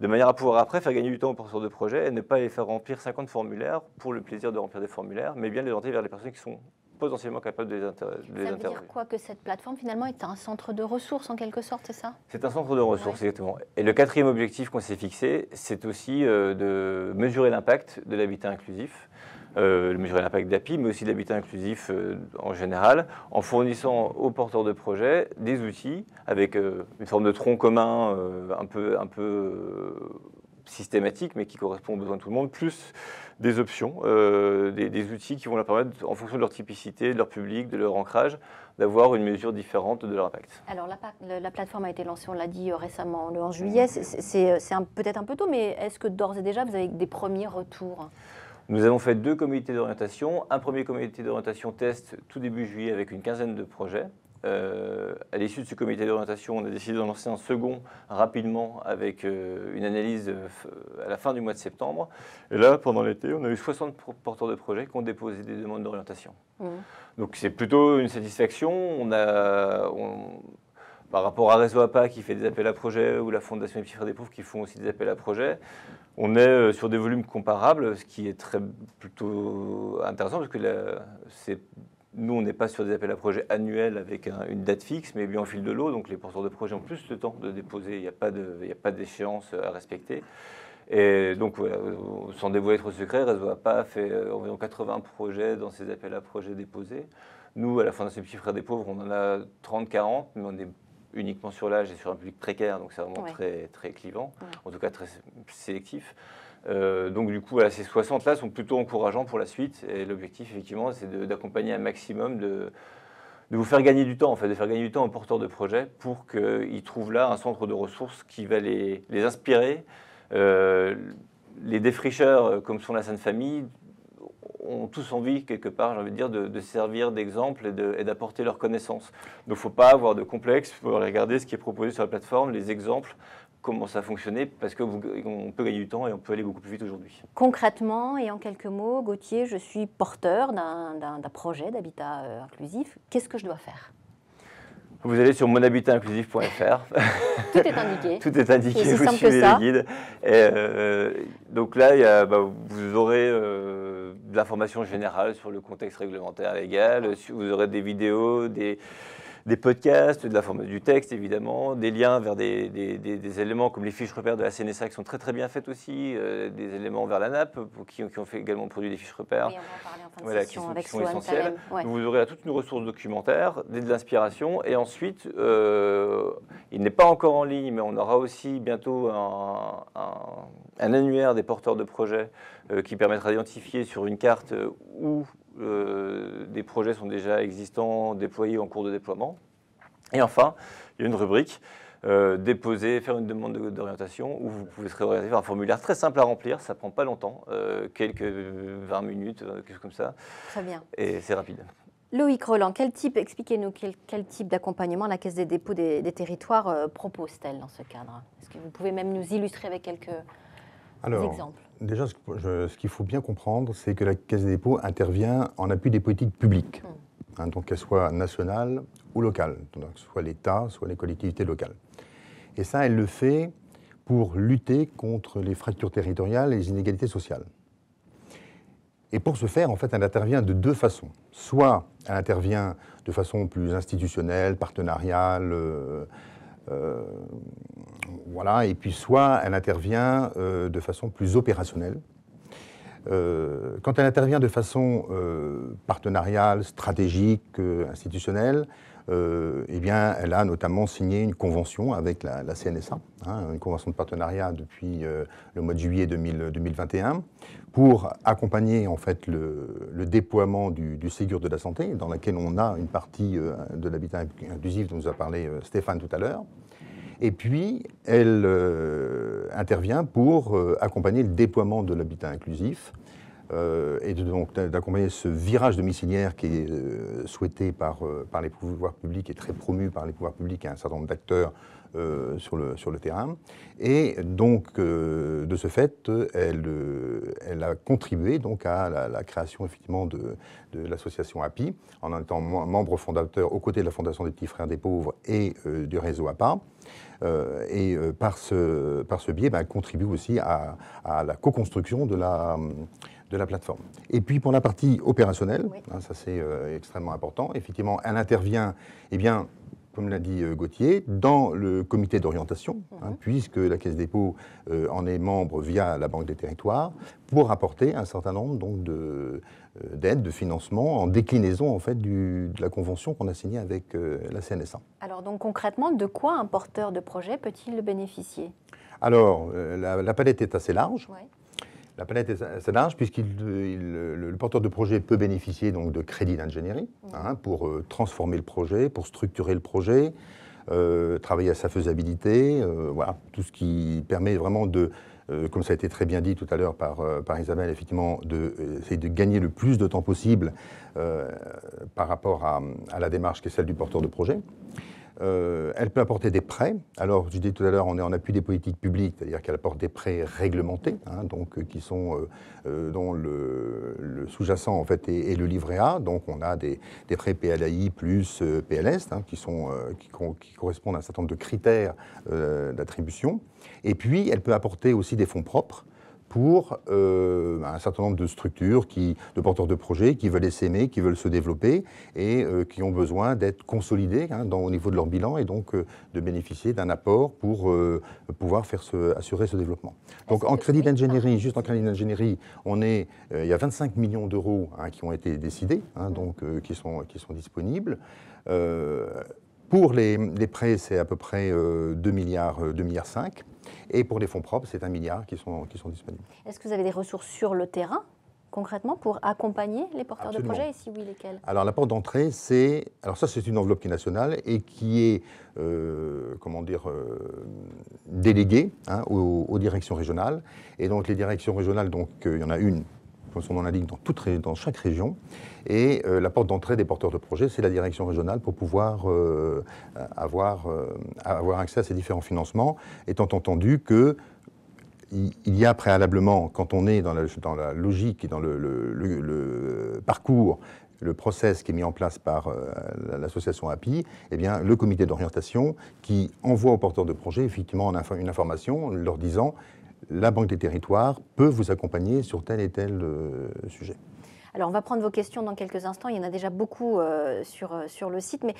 Speaker 5: De manière à pouvoir après faire gagner du temps aux porteurs de projet et ne pas les faire remplir 50 formulaires pour le plaisir de remplir des formulaires, mais bien les orienter vers les personnes qui sont potentiellement capables de les, interroger. Ça veut dire
Speaker 1: quoi que cette plateforme finalement est un centre de ressources en quelque sorte, c'est ça
Speaker 5: C'est un centre de ressources, exactement. Et le quatrième objectif qu'on s'est fixé, c'est aussi euh, de mesurer l'impact de l'habitat inclusif euh, mesurer l'impact d'API, mais aussi l'habitat inclusif euh, en général, en fournissant aux porteurs de projets des outils avec euh, une forme de tronc commun euh, un peu, un peu systématique, mais qui correspond aux besoins de tout le monde, plus des options, des, outils qui vont leur permettre, en fonction de leur typicité, de leur public, de leur ancrage, d'avoir une mesure différente de leur impact.
Speaker 1: Alors la, plateforme a été lancée, on l'a dit récemment, le mm. juillet, c'est peut-être un peu tôt, mais est-ce que d'ores et déjà vous avez des premiers retours
Speaker 5: nous avons fait deux comités d'orientation. Un premier comité d'orientation test tout début juillet avec une quinzaine de projets. Euh, à l'issue de ce comité d'orientation, on a décidé d'en lancer un second rapidement avec euh, une analyse euh, à la fin du mois de septembre. Et là, pendant l'été, on a eu 60 porteurs de projets qui ont déposé des demandes d'orientation. Mmh. Donc c'est plutôt une satisfaction. On a, par rapport à Réseau APA qui fait des appels à projets ou la Fondation petits frères des Pauvres qui font aussi des appels à projets, on est euh, sur des volumes comparables, ce qui est très plutôt intéressant parce que nous, on n'est pas sur des appels à projets annuels avec une date fixe, mais bien en fil de l'eau. Donc les porteurs de projets ont plus le temps de déposer. Il n'y a pas d'échéance à respecter. Et donc, euh, sans dévoiler trop secret, Réseau APA fait euh, environ 80 projets dans ses appels à projets déposés. Nous, à la Fondation Petits Frères des Pauvres, on en a 30-40, mais on est uniquement sur l'âge et sur un public précaire, donc c'est vraiment très, très clivant, en tout cas très sélectif. Euh, donc du coup, ces 60 là sont plutôt encourageants pour la suite. Et l'objectif, effectivement, c'est d'accompagner un maximum de, de vous faire gagner du temps, en fait, de faire gagner du temps aux porteurs de projets pour qu'ils trouvent là un centre de ressources qui va les, les inspirer. Euh, les défricheurs, euh, comme sont la Sainte Famille, ont tous envie, quelque part, j'ai envie de dire, de, servir d'exemple et d'apporter leurs connaissances. Donc, il ne faut pas avoir de complexe, il faut regarder ce qui est proposé sur la plateforme, les exemples, comment ça a fonctionné, parce qu'on peut gagner du temps et on peut aller beaucoup plus vite aujourd'hui.
Speaker 1: Concrètement et en quelques mots, Gauthier, je suis porteur d'un projet d'habitat euh, inclusif. Qu'est-ce que je dois faire
Speaker 5: vous allez sur monhabitatinclusif.fr. Tout est indiqué. Tout est indiqué, vous suivez le guide. Euh, donc là, bah, vous aurez euh, de l'information générale sur le contexte réglementaire légal. Vous aurez des vidéos, des, des podcasts, de la forme du texte évidemment, des liens vers des, éléments comme les fiches repères de la CNSA qui sont très très bien faites aussi, euh, des éléments vers la nappe pour, euh, qui, ont fait également produit des fiches repères, voilà, qui sont, vous aurez à toute une ressource documentaire, de l'inspiration et ensuite, euh, il n'est pas encore en ligne, mais on aura aussi bientôt un, annuaire des porteurs de projets qui permettra d'identifier sur une carte où euh, des projets sont déjà existants, déployés en cours de déploiement. Et enfin, il y a une rubrique euh, déposer, faire une demande d'orientation où vous pouvez se réorienter vers un formulaire très simple à remplir, ça prend pas longtemps, euh, quelques 20 minutes, quelque chose comme ça. Très bien. Et c'est rapide.
Speaker 1: Loïc Roland, quel type, expliquez-nous, quel, type d'accompagnement la Caisse des dépôts des, des territoires propose-t-elle dans ce cadre Est-ce que vous pouvez même nous illustrer avec quelques, alors,
Speaker 6: Déjà, ce, qu'il faut bien comprendre, c'est que la Caisse des dépôts intervient en appui des politiques publiques, hmm. hein, donc qu'elles soient nationales ou locales, donc soit l'État, soit les collectivités locales. Et ça, elle le fait pour lutter contre les fractures territoriales et les inégalités sociales. Et pour ce faire, en fait, elle intervient de deux façons. Soit elle intervient de façon plus institutionnelle, partenariale, euh, euh, voilà, et puis soit elle intervient euh, de façon plus opérationnelle. Euh, quand elle intervient de façon partenariale, stratégique, institutionnelle, euh, eh bien, elle a notamment signé une convention avec la, CNSA, hein, une convention de partenariat depuis euh, le mois de juillet 2021, pour accompagner en fait le, déploiement du, Ségur de la santé, dans laquelle on a une partie euh, de l'habitat inclusif dont nous a parlé Stéphane tout à l'heure. Et puis, elle intervient pour accompagner le déploiement de l'habitat inclusif euh, et donc d'accompagner ce virage domiciliaire qui est euh, souhaité par, euh, par les pouvoirs publics et très promu par les pouvoirs publics à un certain nombre d'acteurs sur, le, sur le terrain. Et donc, de ce fait, elle, elle a contribué donc à la, création effectivement de, de l'association API, en étant membre fondateur aux côtés de la Fondation des Petits Frères des Pauvres et du réseau APA. et par, ce, par ce biais, ben, contribue aussi à, à la co-construction de la, de la plateforme. Et puis pour la partie opérationnelle, hein, ça c'est euh, extrêmement important, effectivement, elle intervient, eh bien, comme l'a dit euh, Gauthier, dans le comité d'orientation, hein, mhm. puisque la Caisse dépôt euh, en est membre via la Banque des Territoires, pour apporter un certain nombre donc, de, d'aide, de financement, en déclinaison en fait de la convention qu'on a signée avec la CNSA.
Speaker 1: Alors donc concrètement, de quoi un porteur de projet peut-il bénéficier
Speaker 6: Alors la, palette est assez large. La planète est assez large, puisque le, porteur de projet peut bénéficier donc de crédits d'ingénierie hein, pour euh, transformer le projet, pour structurer le projet, euh, travailler à sa faisabilité, euh, voilà, tout ce qui permet vraiment de, comme ça a été très bien dit tout à l'heure par, Isabelle, effectivement, de, de gagner le plus de temps possible par rapport à, à, la démarche qui est celle du porteur de projet. Euh, elle peut apporter des prêts. Alors, je disais tout à l'heure, on est en appui des politiques publiques, c'est-à-dire qu'elle apporte des prêts réglementés, hein, donc euh, qui sont euh, dont le, sous-jacent en fait est, le livret A. Donc, on a des, prêts PLAI plus PLS hein, qui sont qui, correspondent à un certain nombre de critères d'attribution. Et puis, elle peut apporter aussi des fonds propres pour euh, un certain nombre de structures, de porteurs de projets qui veulent s'aimer, qui veulent se développer et euh, qui ont besoin d'être consolidés hein, au niveau de leur bilan et donc euh, de bénéficier d'un apport pour pouvoir faire assurer ce développement. Donc en crédit d'ingénierie, juste en crédit d'ingénierie, on il y a 25 millions d'euros hein, qui ont été décidés, hein, qui, sont, disponibles. pour les, prêts, c'est à peu près 2 milliards, 2 milliards 5. Et pour les fonds propres, c'est un milliard qui sont, qui sont disponibles.
Speaker 1: Est-ce que vous avez des ressources sur le terrain concrètement pour accompagner les porteurs de projets et si oui, lesquels
Speaker 6: Alors la porte d'entrée, c'est alors ça c'est une enveloppe qui est nationale et qui est euh, comment dire euh, déléguée hein, aux, directions régionales et donc les directions régionales donc euh, il y en a une son nom l'indique, dans, toute, dans chaque région. Et euh, la porte d'entrée des porteurs de projet, c'est la direction régionale pour pouvoir euh, avoir, euh, avoir accès à ces différents financements, étant entendu que il y a préalablement, quand on est dans la, dans la logique et dans le, parcours le process qui est mis en place par l'association API, eh bien, le comité d'orientation qui envoie aux porteurs de projet effectivement une information leur disant la Banque des territoires peut vous accompagner sur tel et tel euh, sujet.
Speaker 1: Alors, on va prendre vos questions dans quelques instants. Il y en a déjà beaucoup euh, sur, euh, sur le site. Mais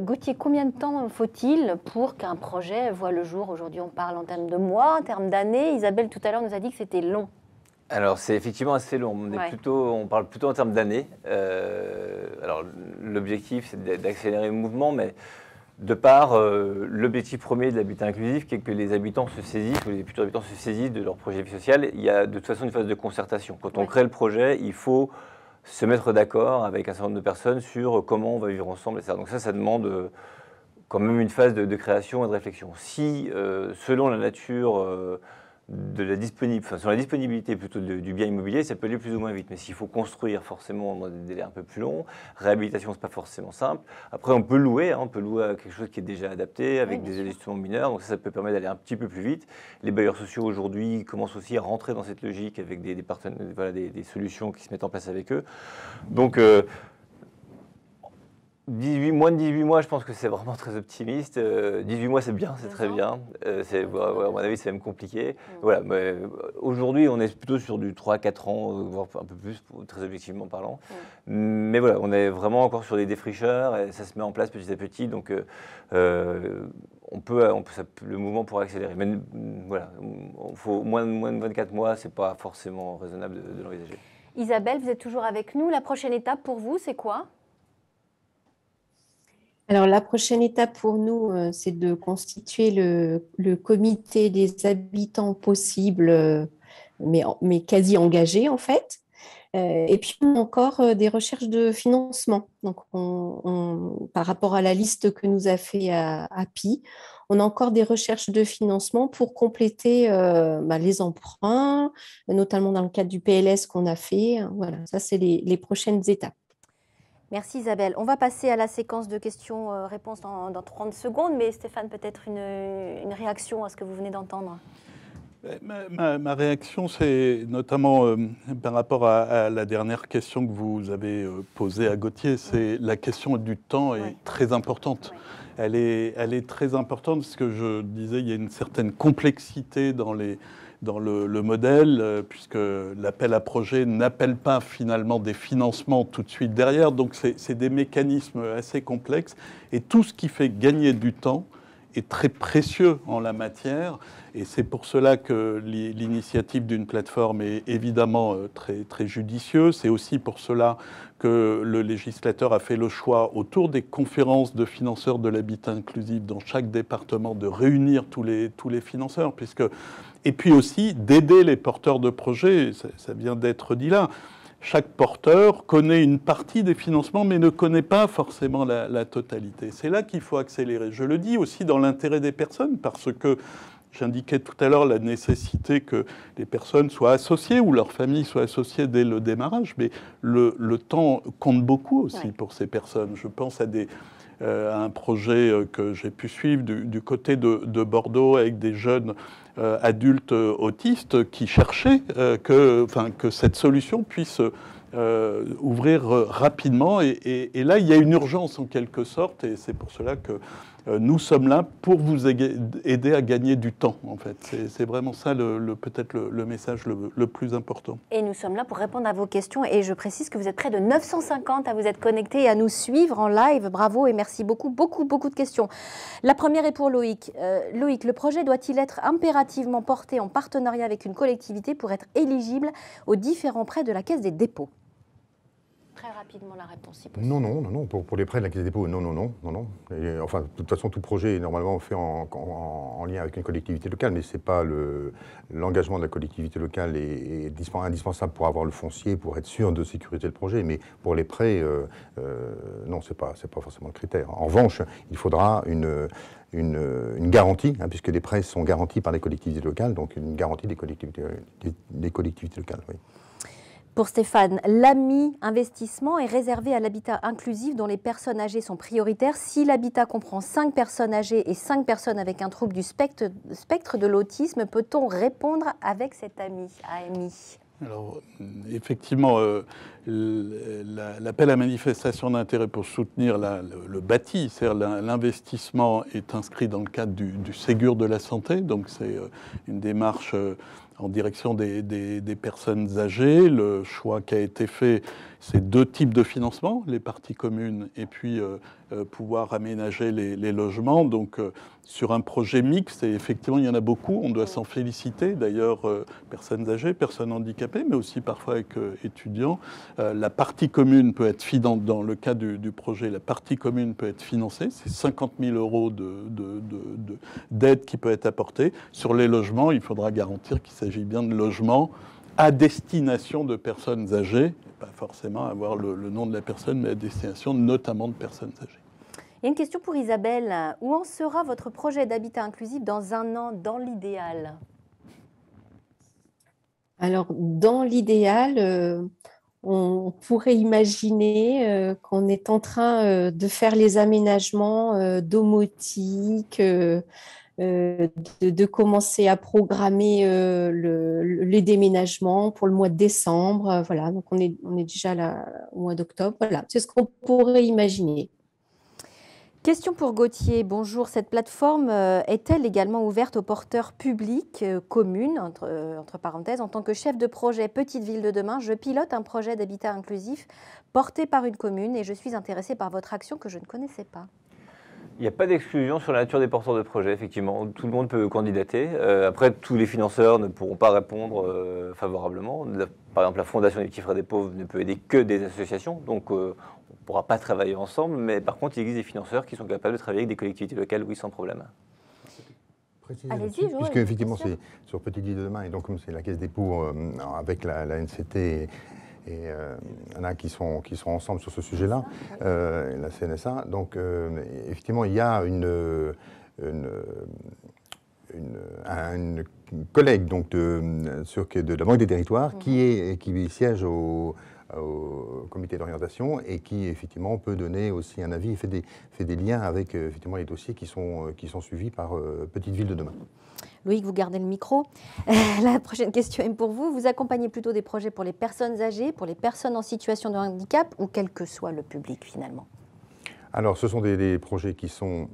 Speaker 1: Gauthier, combien de temps faut-il pour qu'un projet voit le jour Aujourd'hui, on parle en termes de mois, en termes d'années. Isabelle, tout à l'heure, nous a dit que c'était long.
Speaker 5: Alors, c'est effectivement assez long. On, plutôt, on parle plutôt en termes d'années. alors, l'objectif, c'est d'accélérer le mouvement, mais de par euh, l'objectif premier de l'habitat inclusif, qui est que les habitants se saisissent, que les futurs habitants se saisissent de leur projet social. vie sociale, il y a de toute façon une phase de concertation. Quand on crée le projet, il faut se mettre d'accord avec un certain nombre de personnes sur comment on va vivre ensemble, etc. Donc ça, ça demande euh, quand même une phase de, création et de réflexion. Si, euh, selon la nature de la disponible, sur la disponibilité plutôt du bien immobilier, ça peut aller plus ou moins vite. Mais s'il faut construire forcément dans des délais un peu plus longs, réhabilitation, c'est pas forcément simple. Après, on peut louer, hein, on peut louer quelque chose qui est déjà adapté avec des ajustements mineurs, donc ça, ça peut permettre d'aller un petit peu plus vite. Les bailleurs sociaux aujourd'hui commencent aussi à rentrer dans cette logique avec des, des, solutions qui se mettent en place avec eux. Donc, euh, moins de 18 mois, je pense que c'est vraiment très optimiste. 18 euh, mois, c'est bien, c'est très bien. Euh, c'est, à mon avis, c'est même compliqué. Voilà, euh, aujourd'hui, on est plutôt sur du 3-4 ans, voire un peu plus, très objectivement parlant. Mais voilà, on est vraiment encore sur des défricheurs et ça se met en place petit à petit. Donc, on peut, on le mouvement pourra accélérer. Mais mm, voilà, faut moins, moins de 24 mois, n'est pas forcément raisonnable de l'envisager.
Speaker 1: Isabelle, vous êtes toujours avec nous. La prochaine étape pour vous, c'est quoi
Speaker 4: alors la prochaine étape pour nous, euh, c'est de constituer le, comité des habitants possibles, euh, mais, quasi engagés en fait. Euh, et puis on a encore des recherches de financement. Donc, par rapport à la liste que nous a fait API, on a encore des recherches de financement pour compléter bah, les emprunts, notamment dans le cadre du PLS qu'on a fait. Voilà, ça c'est les prochaines étapes.
Speaker 1: Merci Isabelle. On va passer à la séquence de questions-réponses euh, dans, 30 secondes, mais Stéphane, peut-être une, réaction à ce que vous venez d'entendre
Speaker 3: euh, ma, réaction, c'est notamment euh, par rapport à, la dernière question que vous avez posée à Gauthier, c'est la question du temps est très importante. Elle, est, elle est très importante parce que je disais, il y a une certaine complexité dans les dans le, modèle, euh, puisque l'appel à projet n'appelle pas finalement des financements tout de suite derrière. Donc c'est des mécanismes assez complexes. Et tout ce qui fait gagner du temps est très précieux en la matière. Et c'est pour cela que l'initiative d'une plateforme est évidemment euh, très, très judicieuse. C'est aussi pour cela que le législateur a fait le choix, autour des conférences de financeurs de l'habitat inclusif dans chaque département, de réunir tous les, tous les financeurs, puisque et puis aussi d'aider les porteurs de projets, ça, vient d'être dit là. Chaque porteur connaît une partie des financements, mais ne connaît pas forcément la, totalité. C'est là qu'il faut accélérer. Je le dis aussi dans l'intérêt des personnes, parce que J'indiquais tout à l'heure la nécessité que les personnes soient associées ou leurs familles soient associées dès le démarrage, mais le, temps compte beaucoup aussi pour ces personnes. Je pense à, des, euh, un projet euh, que j'ai pu suivre du, côté de, de, Bordeaux avec des jeunes euh, adultes euh, autistes qui cherchaient euh, que, cette solution puisse ouvrir rapidement. et, là, il y a une urgence en quelque sorte, et c'est pour cela que euh, nous sommes là pour vous aider à gagner du temps, en fait. C'est vraiment ça, le, peut-être le, message le, plus important.
Speaker 1: Et nous sommes là pour répondre à vos questions. Et je précise que vous êtes près de 950 à vous être connectés et à nous suivre en live. Bravo et merci beaucoup, beaucoup, beaucoup de questions. La première est pour Loïc. Euh, Loïc, le projet doit-il être impérativement porté en partenariat avec une collectivité pour être éligible aux différents prêts de la Caisse des dépôts rapidement la réponse si
Speaker 6: possible Non, non, non, non. Pour, les prêts de la Caisse des dépôts, non, non, non. non, non. enfin, de toute façon, tout projet est normalement fait en, lien avec une collectivité locale, mais ce n'est pas l'engagement de la collectivité locale est, indispensable pour avoir le foncier, pour être sûr de sécuriser le projet. Mais pour les prêts, euh, euh, non, ce n'est pas, pas forcément le critère. En revanche, il faudra une, garantie, hein, puisque les prêts sont garantis par les collectivités locales, donc une garantie des collectivités, des collectivités locales.
Speaker 1: Pour Stéphane, l'AMI investissement est réservé à l'habitat inclusif dont les personnes âgées sont prioritaires. Si l'habitat comprend 5 personnes âgées et 5 personnes avec un trouble du spectre, de l'autisme, peut-on répondre avec cet AMI, AMI
Speaker 3: effectivement, euh, l'appel à manifestation d'intérêt pour soutenir le, bâti, c'est-à-dire l'investissement, est inscrit dans le cadre du, Ségur de la santé. Donc, c'est euh, une démarche euh, en direction des, personnes âgées. Le choix qui a été fait ces deux types de financement, les parties communes et puis euh, euh, pouvoir aménager les, logements. Donc euh, sur un projet mixte, et effectivement il y en a beaucoup, on doit s'en féliciter. D'ailleurs, personnes âgées, personnes handicapées, mais aussi parfois avec étudiants. la partie commune peut être financée. dans le cas du, projet, la partie commune peut être financée. C'est 50 000 euros d'aide de, qui peut être apportée. Sur les logements, il faudra garantir qu'il s'agit bien de logements à destination de personnes âgées pas forcément avoir le, nom de la personne, mais la destination notamment de personnes âgées.
Speaker 1: Il y a une question pour Isabelle. Où en sera votre projet d'habitat inclusif dans un an, dans l'idéal
Speaker 4: Alors, dans l'idéal, euh, on pourrait imaginer euh, qu'on est en train euh, de faire les aménagements domotiques, euh, de, commencer à programmer euh, les déménagements pour le mois de décembre. Euh, voilà, donc on est, on est déjà là, au mois d'octobre. Voilà, c'est ce qu'on pourrait imaginer.
Speaker 1: Question pour Gauthier. Bonjour. Cette plateforme est-elle également ouverte aux porteurs publics, communes, entre, entre, parenthèses, en tant que chef de projet Petite Ville de demain Je pilote un projet d'habitat inclusif porté par une commune et je suis intéressée par votre action que je ne connaissais pas.
Speaker 5: Il n'y a pas d'exclusion sur la nature des porteurs de projets, effectivement. Tout le monde peut candidater. Euh, après, tous les financeurs ne pourront pas répondre euh, favorablement. par exemple, la Fondation des petits frères des pauvres ne peut aider que des associations, donc euh, on ne pourra pas travailler ensemble. Mais par contre, il existe des financeurs qui sont capables de travailler avec des collectivités locales, oui, sans problème. Allez-y, Puisque, effectivement, c'est
Speaker 6: sur petit Guide de demain, et donc, comme c'est la Caisse des pauvres avec la, NCT et il euh, y en a qui sont, qui sont ensemble sur ce sujet-là, euh, la CNSA. Donc, euh, effectivement, il y a une, une, collègue donc, de, sur, de la Banque des Territoires qui, mhm. est, qui siège au, euh, au comité d'orientation et qui effectivement peut donner aussi un avis et fait des, fait des liens avec euh, effectivement les dossiers qui sont, euh, qui sont suivis par Petite Ville de demain.
Speaker 1: Loïc, vous gardez le micro. La prochaine question est pour vous. Vous accompagnez plutôt des projets pour les personnes âgées, pour les personnes en situation de handicap ou quel que soit le public finalement
Speaker 6: Alors ce sont des, projets qui sont...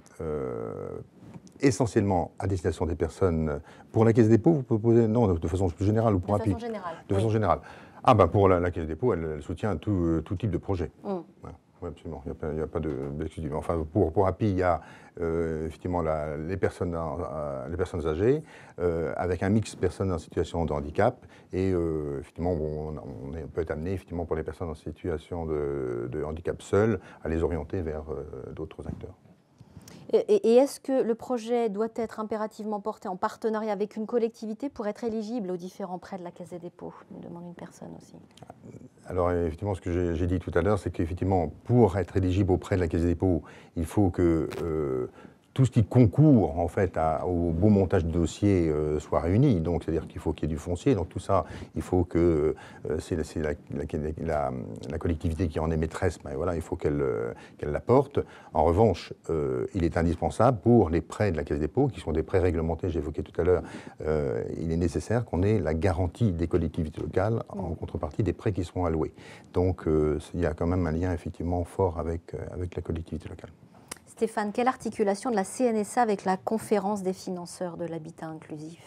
Speaker 6: essentiellement à destination des personnes. Pour la caisse des dépôt, vous pouvez poser, non, de façon plus générale, ou pour de appui. Façon générale, de façon générale. Ah ben, pour la, Caisse des dépôts, elle, soutient euh, tout, type de projet. Mm. Oui, absolument. Il n'y a, pas De, enfin, pour, pour API, il y a euh, effectivement les, personnes, euh, les personnes âgées, avec un mix personnes en situation de handicap. Et effectivement, on, peut être amené effectivement, pour les personnes en situation de, de handicap seules à les orienter vers d'autres acteurs.
Speaker 1: Et, est-ce que le projet doit être impérativement porté en partenariat avec une collectivité pour être éligible aux différents prêts de la Caisse des dépôts demande une personne aussi.
Speaker 6: Alors effectivement, ce que j'ai dit tout à l'heure, c'est qu'effectivement, pour être éligible aux prêts de la Caisse des dépôts, il faut que euh, tout ce qui concourt en fait au beau montage de dossier euh, soit réuni. Donc, c'est-à-dire qu'il faut qu'il y ait du foncier. Donc tout ça, il faut que euh, c'est la, collectivité qui en est maîtresse. mais ben voilà, il faut qu'elle euh, l'apporte. En revanche, il est indispensable pour les prêts de la Caisse des dépôts, qui sont des prêts réglementés. J'évoquais tout à l'heure. il est nécessaire qu'on ait la garantie des collectivités locales en mm. contrepartie des prêts qui seront alloués. Donc, il y a quand même un lien effectivement fort avec la collectivité locale.
Speaker 1: Stéphane, quelle articulation de la CNSA avec la conférence des financeurs de l'habitat inclusif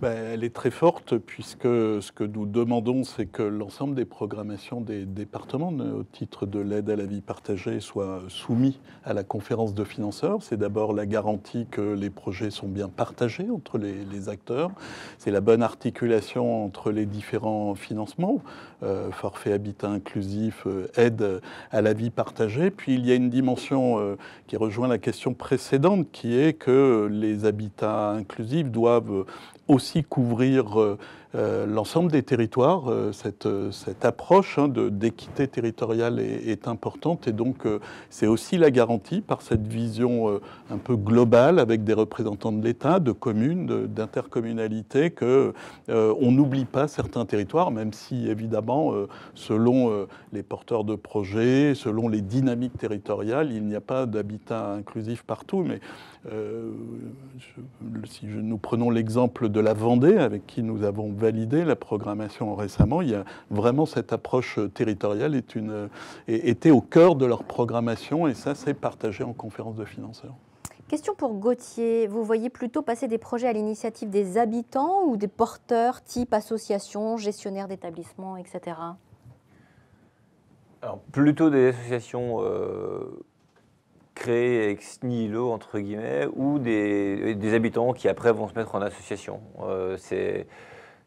Speaker 3: bah, elle est très forte puisque ce que nous demandons, c'est que l'ensemble des programmations des départements au titre de l'aide à la vie partagée soient soumis à la conférence de financeurs. C'est d'abord la garantie que les projets sont bien partagés entre les, acteurs. C'est la bonne articulation entre les différents financements, euh, forfait habitat inclusif, euh, aide à la vie partagée. Puis il y a une dimension euh, qui rejoint la question précédente qui est que les habitats inclusifs doivent aussi couvrir euh, euh, l'ensemble des territoires, euh, cette, euh, cette, approche hein, d'équité territoriale est, importante et donc c'est aussi la garantie par cette vision un peu globale avec des représentants de l'État, de communes, d'intercommunalités, que on n'oublie pas certains territoires, même si évidemment, selon les porteurs de projets, selon les dynamiques territoriales, il n'y a pas d'habitat inclusif partout, mais si nous prenons l'exemple de la Vendée avec qui nous avons valider la programmation récemment. Il y a vraiment cette approche euh, territoriale est une, euh, était au cœur de leur programmation et ça, c'est partagé en conférence de financeurs.
Speaker 1: Question pour Gauthier. Vous voyez plutôt passer des projets à l'initiative des habitants ou des porteurs type associations, gestionnaires d'établissements, etc.
Speaker 5: Alors, plutôt des associations euh, créées ex nihilo, entre guillemets, ou des, habitants qui après vont se mettre en association. c'est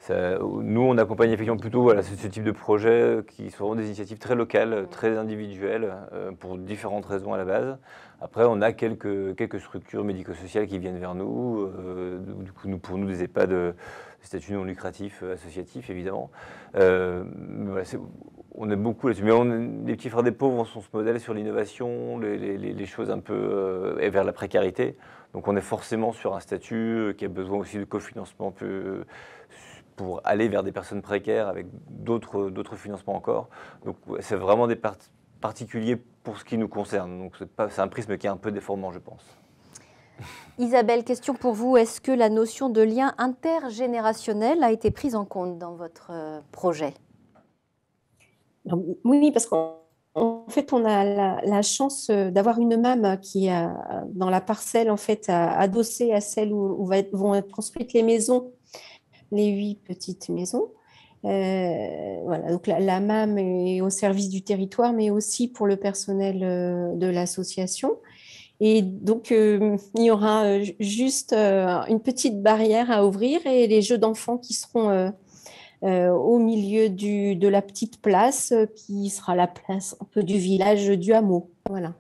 Speaker 5: nous, on accompagne effectivement plutôt ce, type de projet euh, qui sont des initiatives très locales, mm. très individuelles, euh, pour différentes raisons à la base. Après, on a quelques, quelques structures médico-sociales qui viennent vers nous, euh, du coup, nous, pour nous, des EHPAD de statut non lucratif, associatif, évidemment. Euh, est, on beaucoup là-dessus. Mais les petits frères des pauvres, on sont ce modèle sur l'innovation, les, choses un peu vers la précarité. Donc, on est forcément sur un statut qui a besoin aussi de cofinancement plus pour aller vers des personnes précaires avec d'autres financements encore. Donc c'est vraiment des particuliers pour ce qui nous concerne. Donc c'est un prisme qui est un peu déformant, je pense.
Speaker 1: Isabelle, question pour vous. Est-ce que la notion de lien intergénérationnel a été prise en compte dans votre euh, projet
Speaker 4: Oui, parce qu'en fait, on a la, chance euh, d'avoir une mame qui, dans la parcelle, en fait, adossée à celle où, vont être construites les maisons les huit petites maisons. Euh, voilà, donc la, MAM est au service du territoire, mais aussi pour le personnel euh, de l'association. Et donc, euh, il y aura juste une petite barrière à ouvrir et les jeux d'enfants qui seront euh, au milieu de la petite place euh, qui sera la place un peu du village du hameau. Voilà.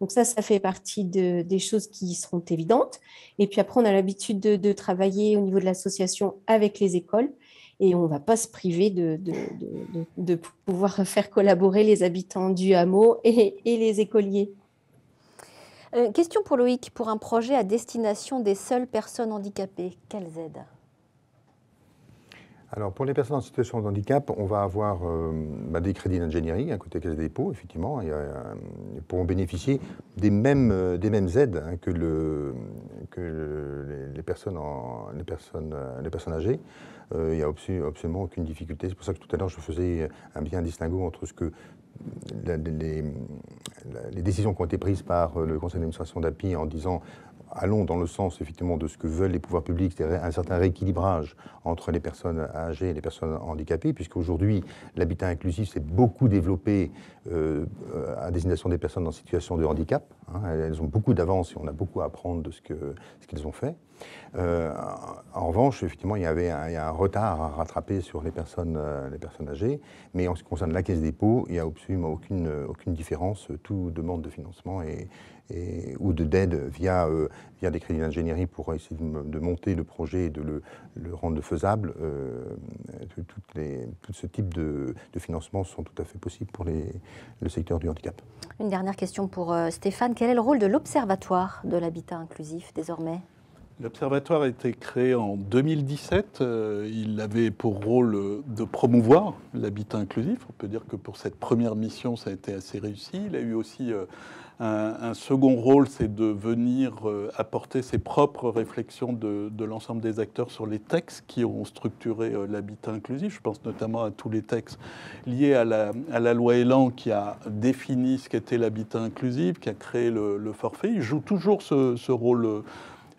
Speaker 4: Donc ça, ça fait partie des choses qui seront évidentes. Et puis après, on a l'habitude de, travailler au niveau de l'association avec les écoles et on ne va pas se priver de, pouvoir faire collaborer les habitants du hameau et, les écoliers. Euh, question pour Loïc, pour un
Speaker 1: projet à destination des seules personnes handicapées, quelles aides
Speaker 6: alors, pour les personnes en situation de handicap, on va avoir euh, bah, des crédits d'ingénierie à côté des dépôts, effectivement, ils euh, pourront bénéficier des mêmes, euh, des mêmes aides hein, que, les, personnes les, personnes, les personnes âgées. Il n'y a absolument aucune difficulté. C'est pour ça que tout à l'heure, je faisais un bien distinguo entre ce que les, décisions qui ont été prises par le conseil d'administration d'API en disant allons dans le sens effectivement de ce que veulent les pouvoirs publics, c'est-à-dire un certain rééquilibrage entre les personnes âgées et les personnes handicapées, puisqu'aujourd'hui l'habitat inclusif s'est beaucoup développé euh, à désignation des personnes en situation de handicap. Hein. Elles ont beaucoup d'avance et on a beaucoup à apprendre de ce qu'elles ont fait. Euh, en revanche, effectivement, il y avait un, retard à rattraper sur euh, les personnes, âgées, mais en ce qui concerne la Caisse des il n'y a absolument aucune, différence. Tout demande de financement ou de d'aide via, euh, via des crédits d'ingénierie pour essayer de, monter le projet et de le, rendre faisable. Tout, ce type de, financement sont tout à fait possibles pour le secteur du handicap.
Speaker 1: Une dernière question pour Stéphane. Quel est le rôle de l'Observatoire de l'habitat inclusif désormais
Speaker 3: L'Observatoire a été créé en 2017. Euh, il avait pour rôle euh, de promouvoir l'habitat inclusif. On peut dire que pour cette première mission, ça a été assez réussi. Il a eu aussi euh, un, second rôle, c'est de venir apporter ses propres réflexions de, l'ensemble des acteurs sur les textes qui ont structuré l'habitat inclusif. Je pense notamment à tous les textes liés à la, loi Elan qui a défini ce qu'était l'habitat inclusif, qui a créé le, forfait. Il joue toujours ce rôle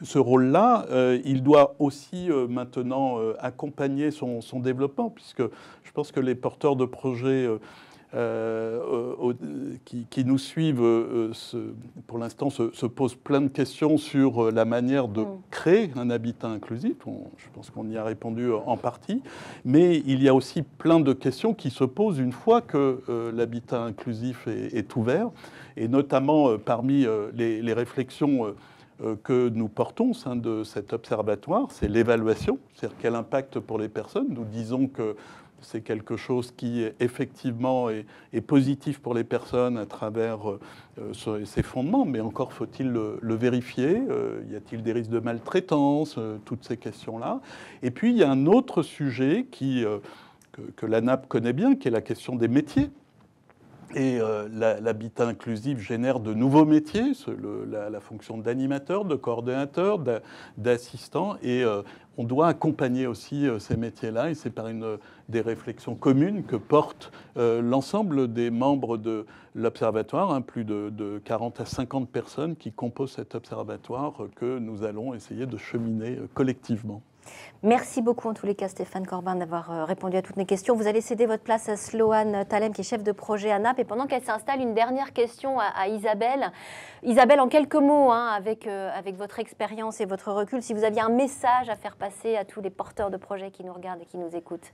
Speaker 3: ce rôle-là, euh, il doit aussi euh, maintenant euh, accompagner son, développement, puisque je pense que les porteurs de projets qui, nous suivent, pour l'instant, se, posent plein de questions sur la manière de mm. créer un habitat inclusif. je pense qu'on y a répondu en partie, mais il y a aussi plein de questions qui se posent une fois que l'habitat inclusif est, ouvert, et notamment parmi les, les réflexions euh, que nous portons au sein de cet observatoire, c'est l'évaluation, c'est-à-dire quel impact pour les personnes. Nous disons que c'est quelque chose qui effectivement est, positif pour les personnes à travers euh, euh, ces ses fondements, mais encore faut-il le, vérifier. y a-t-il des risques de maltraitance Toutes ces questions-là. Et puis il y a un autre sujet que, que l'ANAP connaît bien, qui est la question des métiers. Et euh, l'habitat inclusif génère de nouveaux métiers, la, fonction d'animateur, de coordonnateur, d'assistant, et euh, on doit accompagner aussi euh, ces métiers-là, et c'est par une des réflexions communes que porte l'ensemble des membres de l'Observatoire, hein, plus de, 40 à 50 personnes qui composent cet Observatoire que nous allons essayer de cheminer collectivement.
Speaker 1: Merci beaucoup en tous les cas Stéphane Corbin d'avoir euh, répondu à toutes mes questions. Vous allez céder votre place à Sloane Talem qui est chef de projet à Nap. Et pendant qu'elle s'installe, une dernière question à, Isabelle. Isabelle, en quelques mots, hein, avec, euh, avec votre expérience et votre recul, si vous aviez un message à faire passer à tous les porteurs de projets qui nous regardent et qui nous écoutent.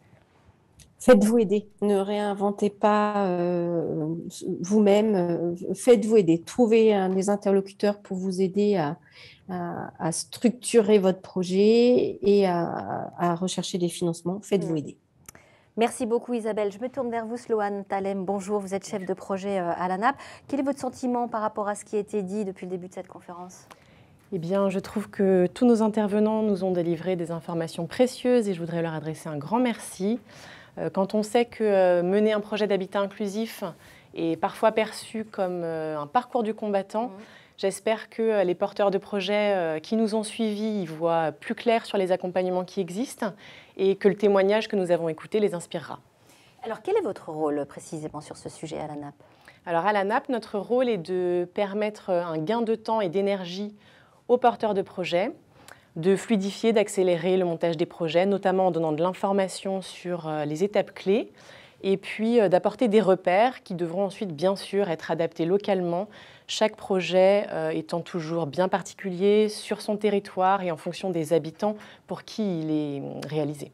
Speaker 4: Faites-vous aider, ne réinventez pas euh, vous-même, faites-vous aider, trouvez des interlocuteurs pour vous aider à, structurer votre projet et à, rechercher des financements, faites-vous mm. aider.
Speaker 1: Merci beaucoup Isabelle. Je me tourne vers vous, Sloane Talem. Bonjour, vous êtes chef de projet euh, à la NAP. Quel est votre sentiment par rapport à ce qui a été dit depuis le début de cette conférence eh
Speaker 7: bien, je trouve que tous nos intervenants nous ont délivré des informations précieuses et je voudrais leur adresser un grand merci. Euh, quand on sait que euh, mener un projet d'habitat inclusif est parfois perçu comme euh, un parcours du combattant, mmh. J'espère que les porteurs de projets qui nous ont suivis y voient plus clair sur les accompagnements qui existent et que le témoignage que nous avons écouté les inspirera.
Speaker 1: Alors quel est votre rôle précisément sur ce sujet à la NAP
Speaker 7: Alors à la NAP, notre rôle est de permettre un gain de temps et d'énergie aux porteurs de projets de fluidifier, d'accélérer le montage des projets, notamment en donnant de l'information sur euh, les étapes clés et puis euh, d'apporter des repères qui devront ensuite bien sûr être adaptés localement, chaque projet euh, étant toujours bien particulier sur son territoire et en fonction des habitants pour qui il est réalisé.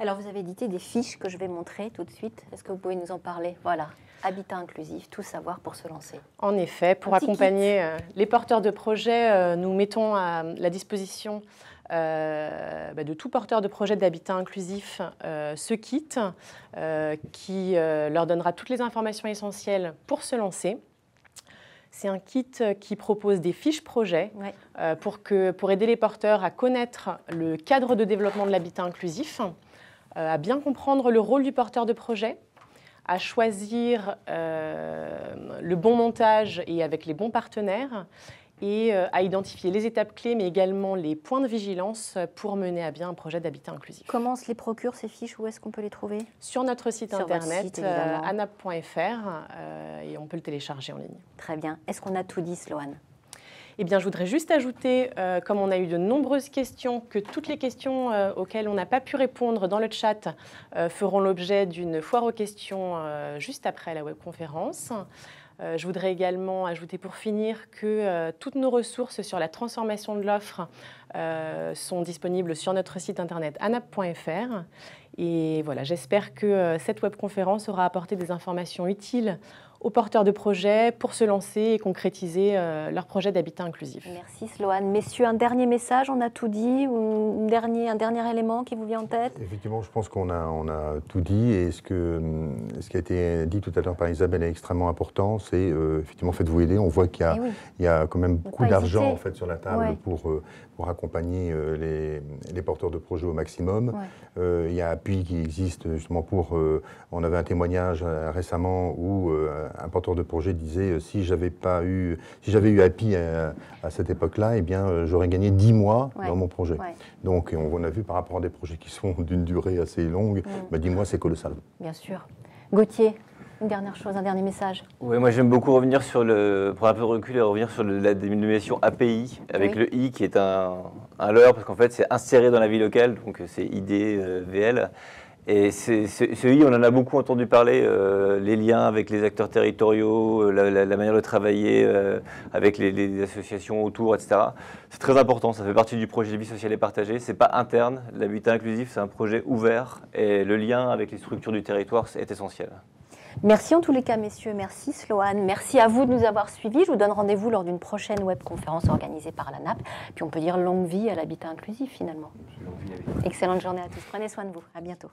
Speaker 4: Alors
Speaker 1: vous avez édité des fiches que je vais montrer tout de suite. Est-ce que vous pouvez nous en parler Voilà. Habitat inclusif, tout savoir pour se lancer.
Speaker 7: En effet, pour accompagner euh, les porteurs de projets, euh, nous mettons à la disposition euh, bah, de tout porteur de projet d'habitat inclusif ce kit qui leur donnera toutes les informations essentielles pour se lancer. C'est un kit qui propose des fiches projets pour, que, pour aider les porteurs à connaître le cadre de développement de l'habitat inclusif, à bien comprendre le rôle du porteur de projet, à choisir euh, le bon montage et avec les bons partenaires et euh, à identifier les étapes clés, mais également les points de vigilance pour mener à bien un projet d'habitat inclusif. Comment se les procure ces
Speaker 1: fiches Où est-ce qu'on peut les trouver
Speaker 7: Sur notre site internet euh, anap.fr et on peut le télécharger en ligne. Très bien. Est-ce qu'on a tout dit, Sloane eh bien, je voudrais juste ajouter, euh, comme on a eu de nombreuses questions, que toutes les questions euh, auxquelles on n'a pas pu répondre dans le chat euh, feront l'objet d'une foire aux questions juste après la webconférence. Je voudrais également ajouter pour finir que toutes nos ressources sur la transformation de l'offre sont disponibles sur notre site internet anap.fr et voilà, j'espère que euh, cette webconférence aura apporté des informations utiles aux porteurs de projets pour se lancer et concrétiser euh, leur projet d'habitat inclusif. Merci
Speaker 1: Sloane. Messieurs, un dernier message, on a tout dit, ou un dernier, un dernier élément qui vous vient en tête
Speaker 6: Effectivement, je pense qu'on a, on a tout dit, et ce, que, ce qui a été dit tout à l'heure par Isabelle est extrêmement important, c'est euh, effectivement faites-vous aider, on voit qu'il y, eh y, a quand même beaucoup d'argent en fait, sur la table pour, pour accompagner euh, les, porteurs de projets au maximum. Euh, il y a appui qui existe justement pour. Euh, on avait un témoignage récemment où un porteur de projet disait si j'avais pas eu, si j'avais eu appui à, cette époque-là, et eh bien j'aurais gagné 10 mois dans mon projet. Donc on, a vu par rapport à des projets qui sont d'une durée assez longue, 10 mm. bah, mois c'est colossal.
Speaker 1: Bien sûr. Gauthier, une dernière chose, un dernier message.
Speaker 5: Oui, moi j'aime beaucoup revenir sur le, pour un peu de recul et revenir sur la dénomination API avec le i qui est un, un leurre parce qu'en fait c'est inséré dans la vie locale, donc c'est euh, VL. Et ce i, on en a beaucoup entendu parler, euh, les liens avec les acteurs territoriaux, euh, la, manière de travailler avec les, les, associations autour, etc. C'est très important, ça fait partie du projet de vie sociale et partagée. C'est pas interne, l'habitat inclusif, c'est un projet ouvert et le lien avec les structures du territoire est essentiel.
Speaker 1: Merci en tous les cas, messieurs. Merci, Sloane. Merci à vous de nous avoir suivis. Je vous donne rendez-vous lors d'une prochaine webconférence organisée par la NAP. Puis on peut dire longue vie à l'habitat inclusif, finalement. Excellente journée à tous. Prenez soin de vous. À bientôt.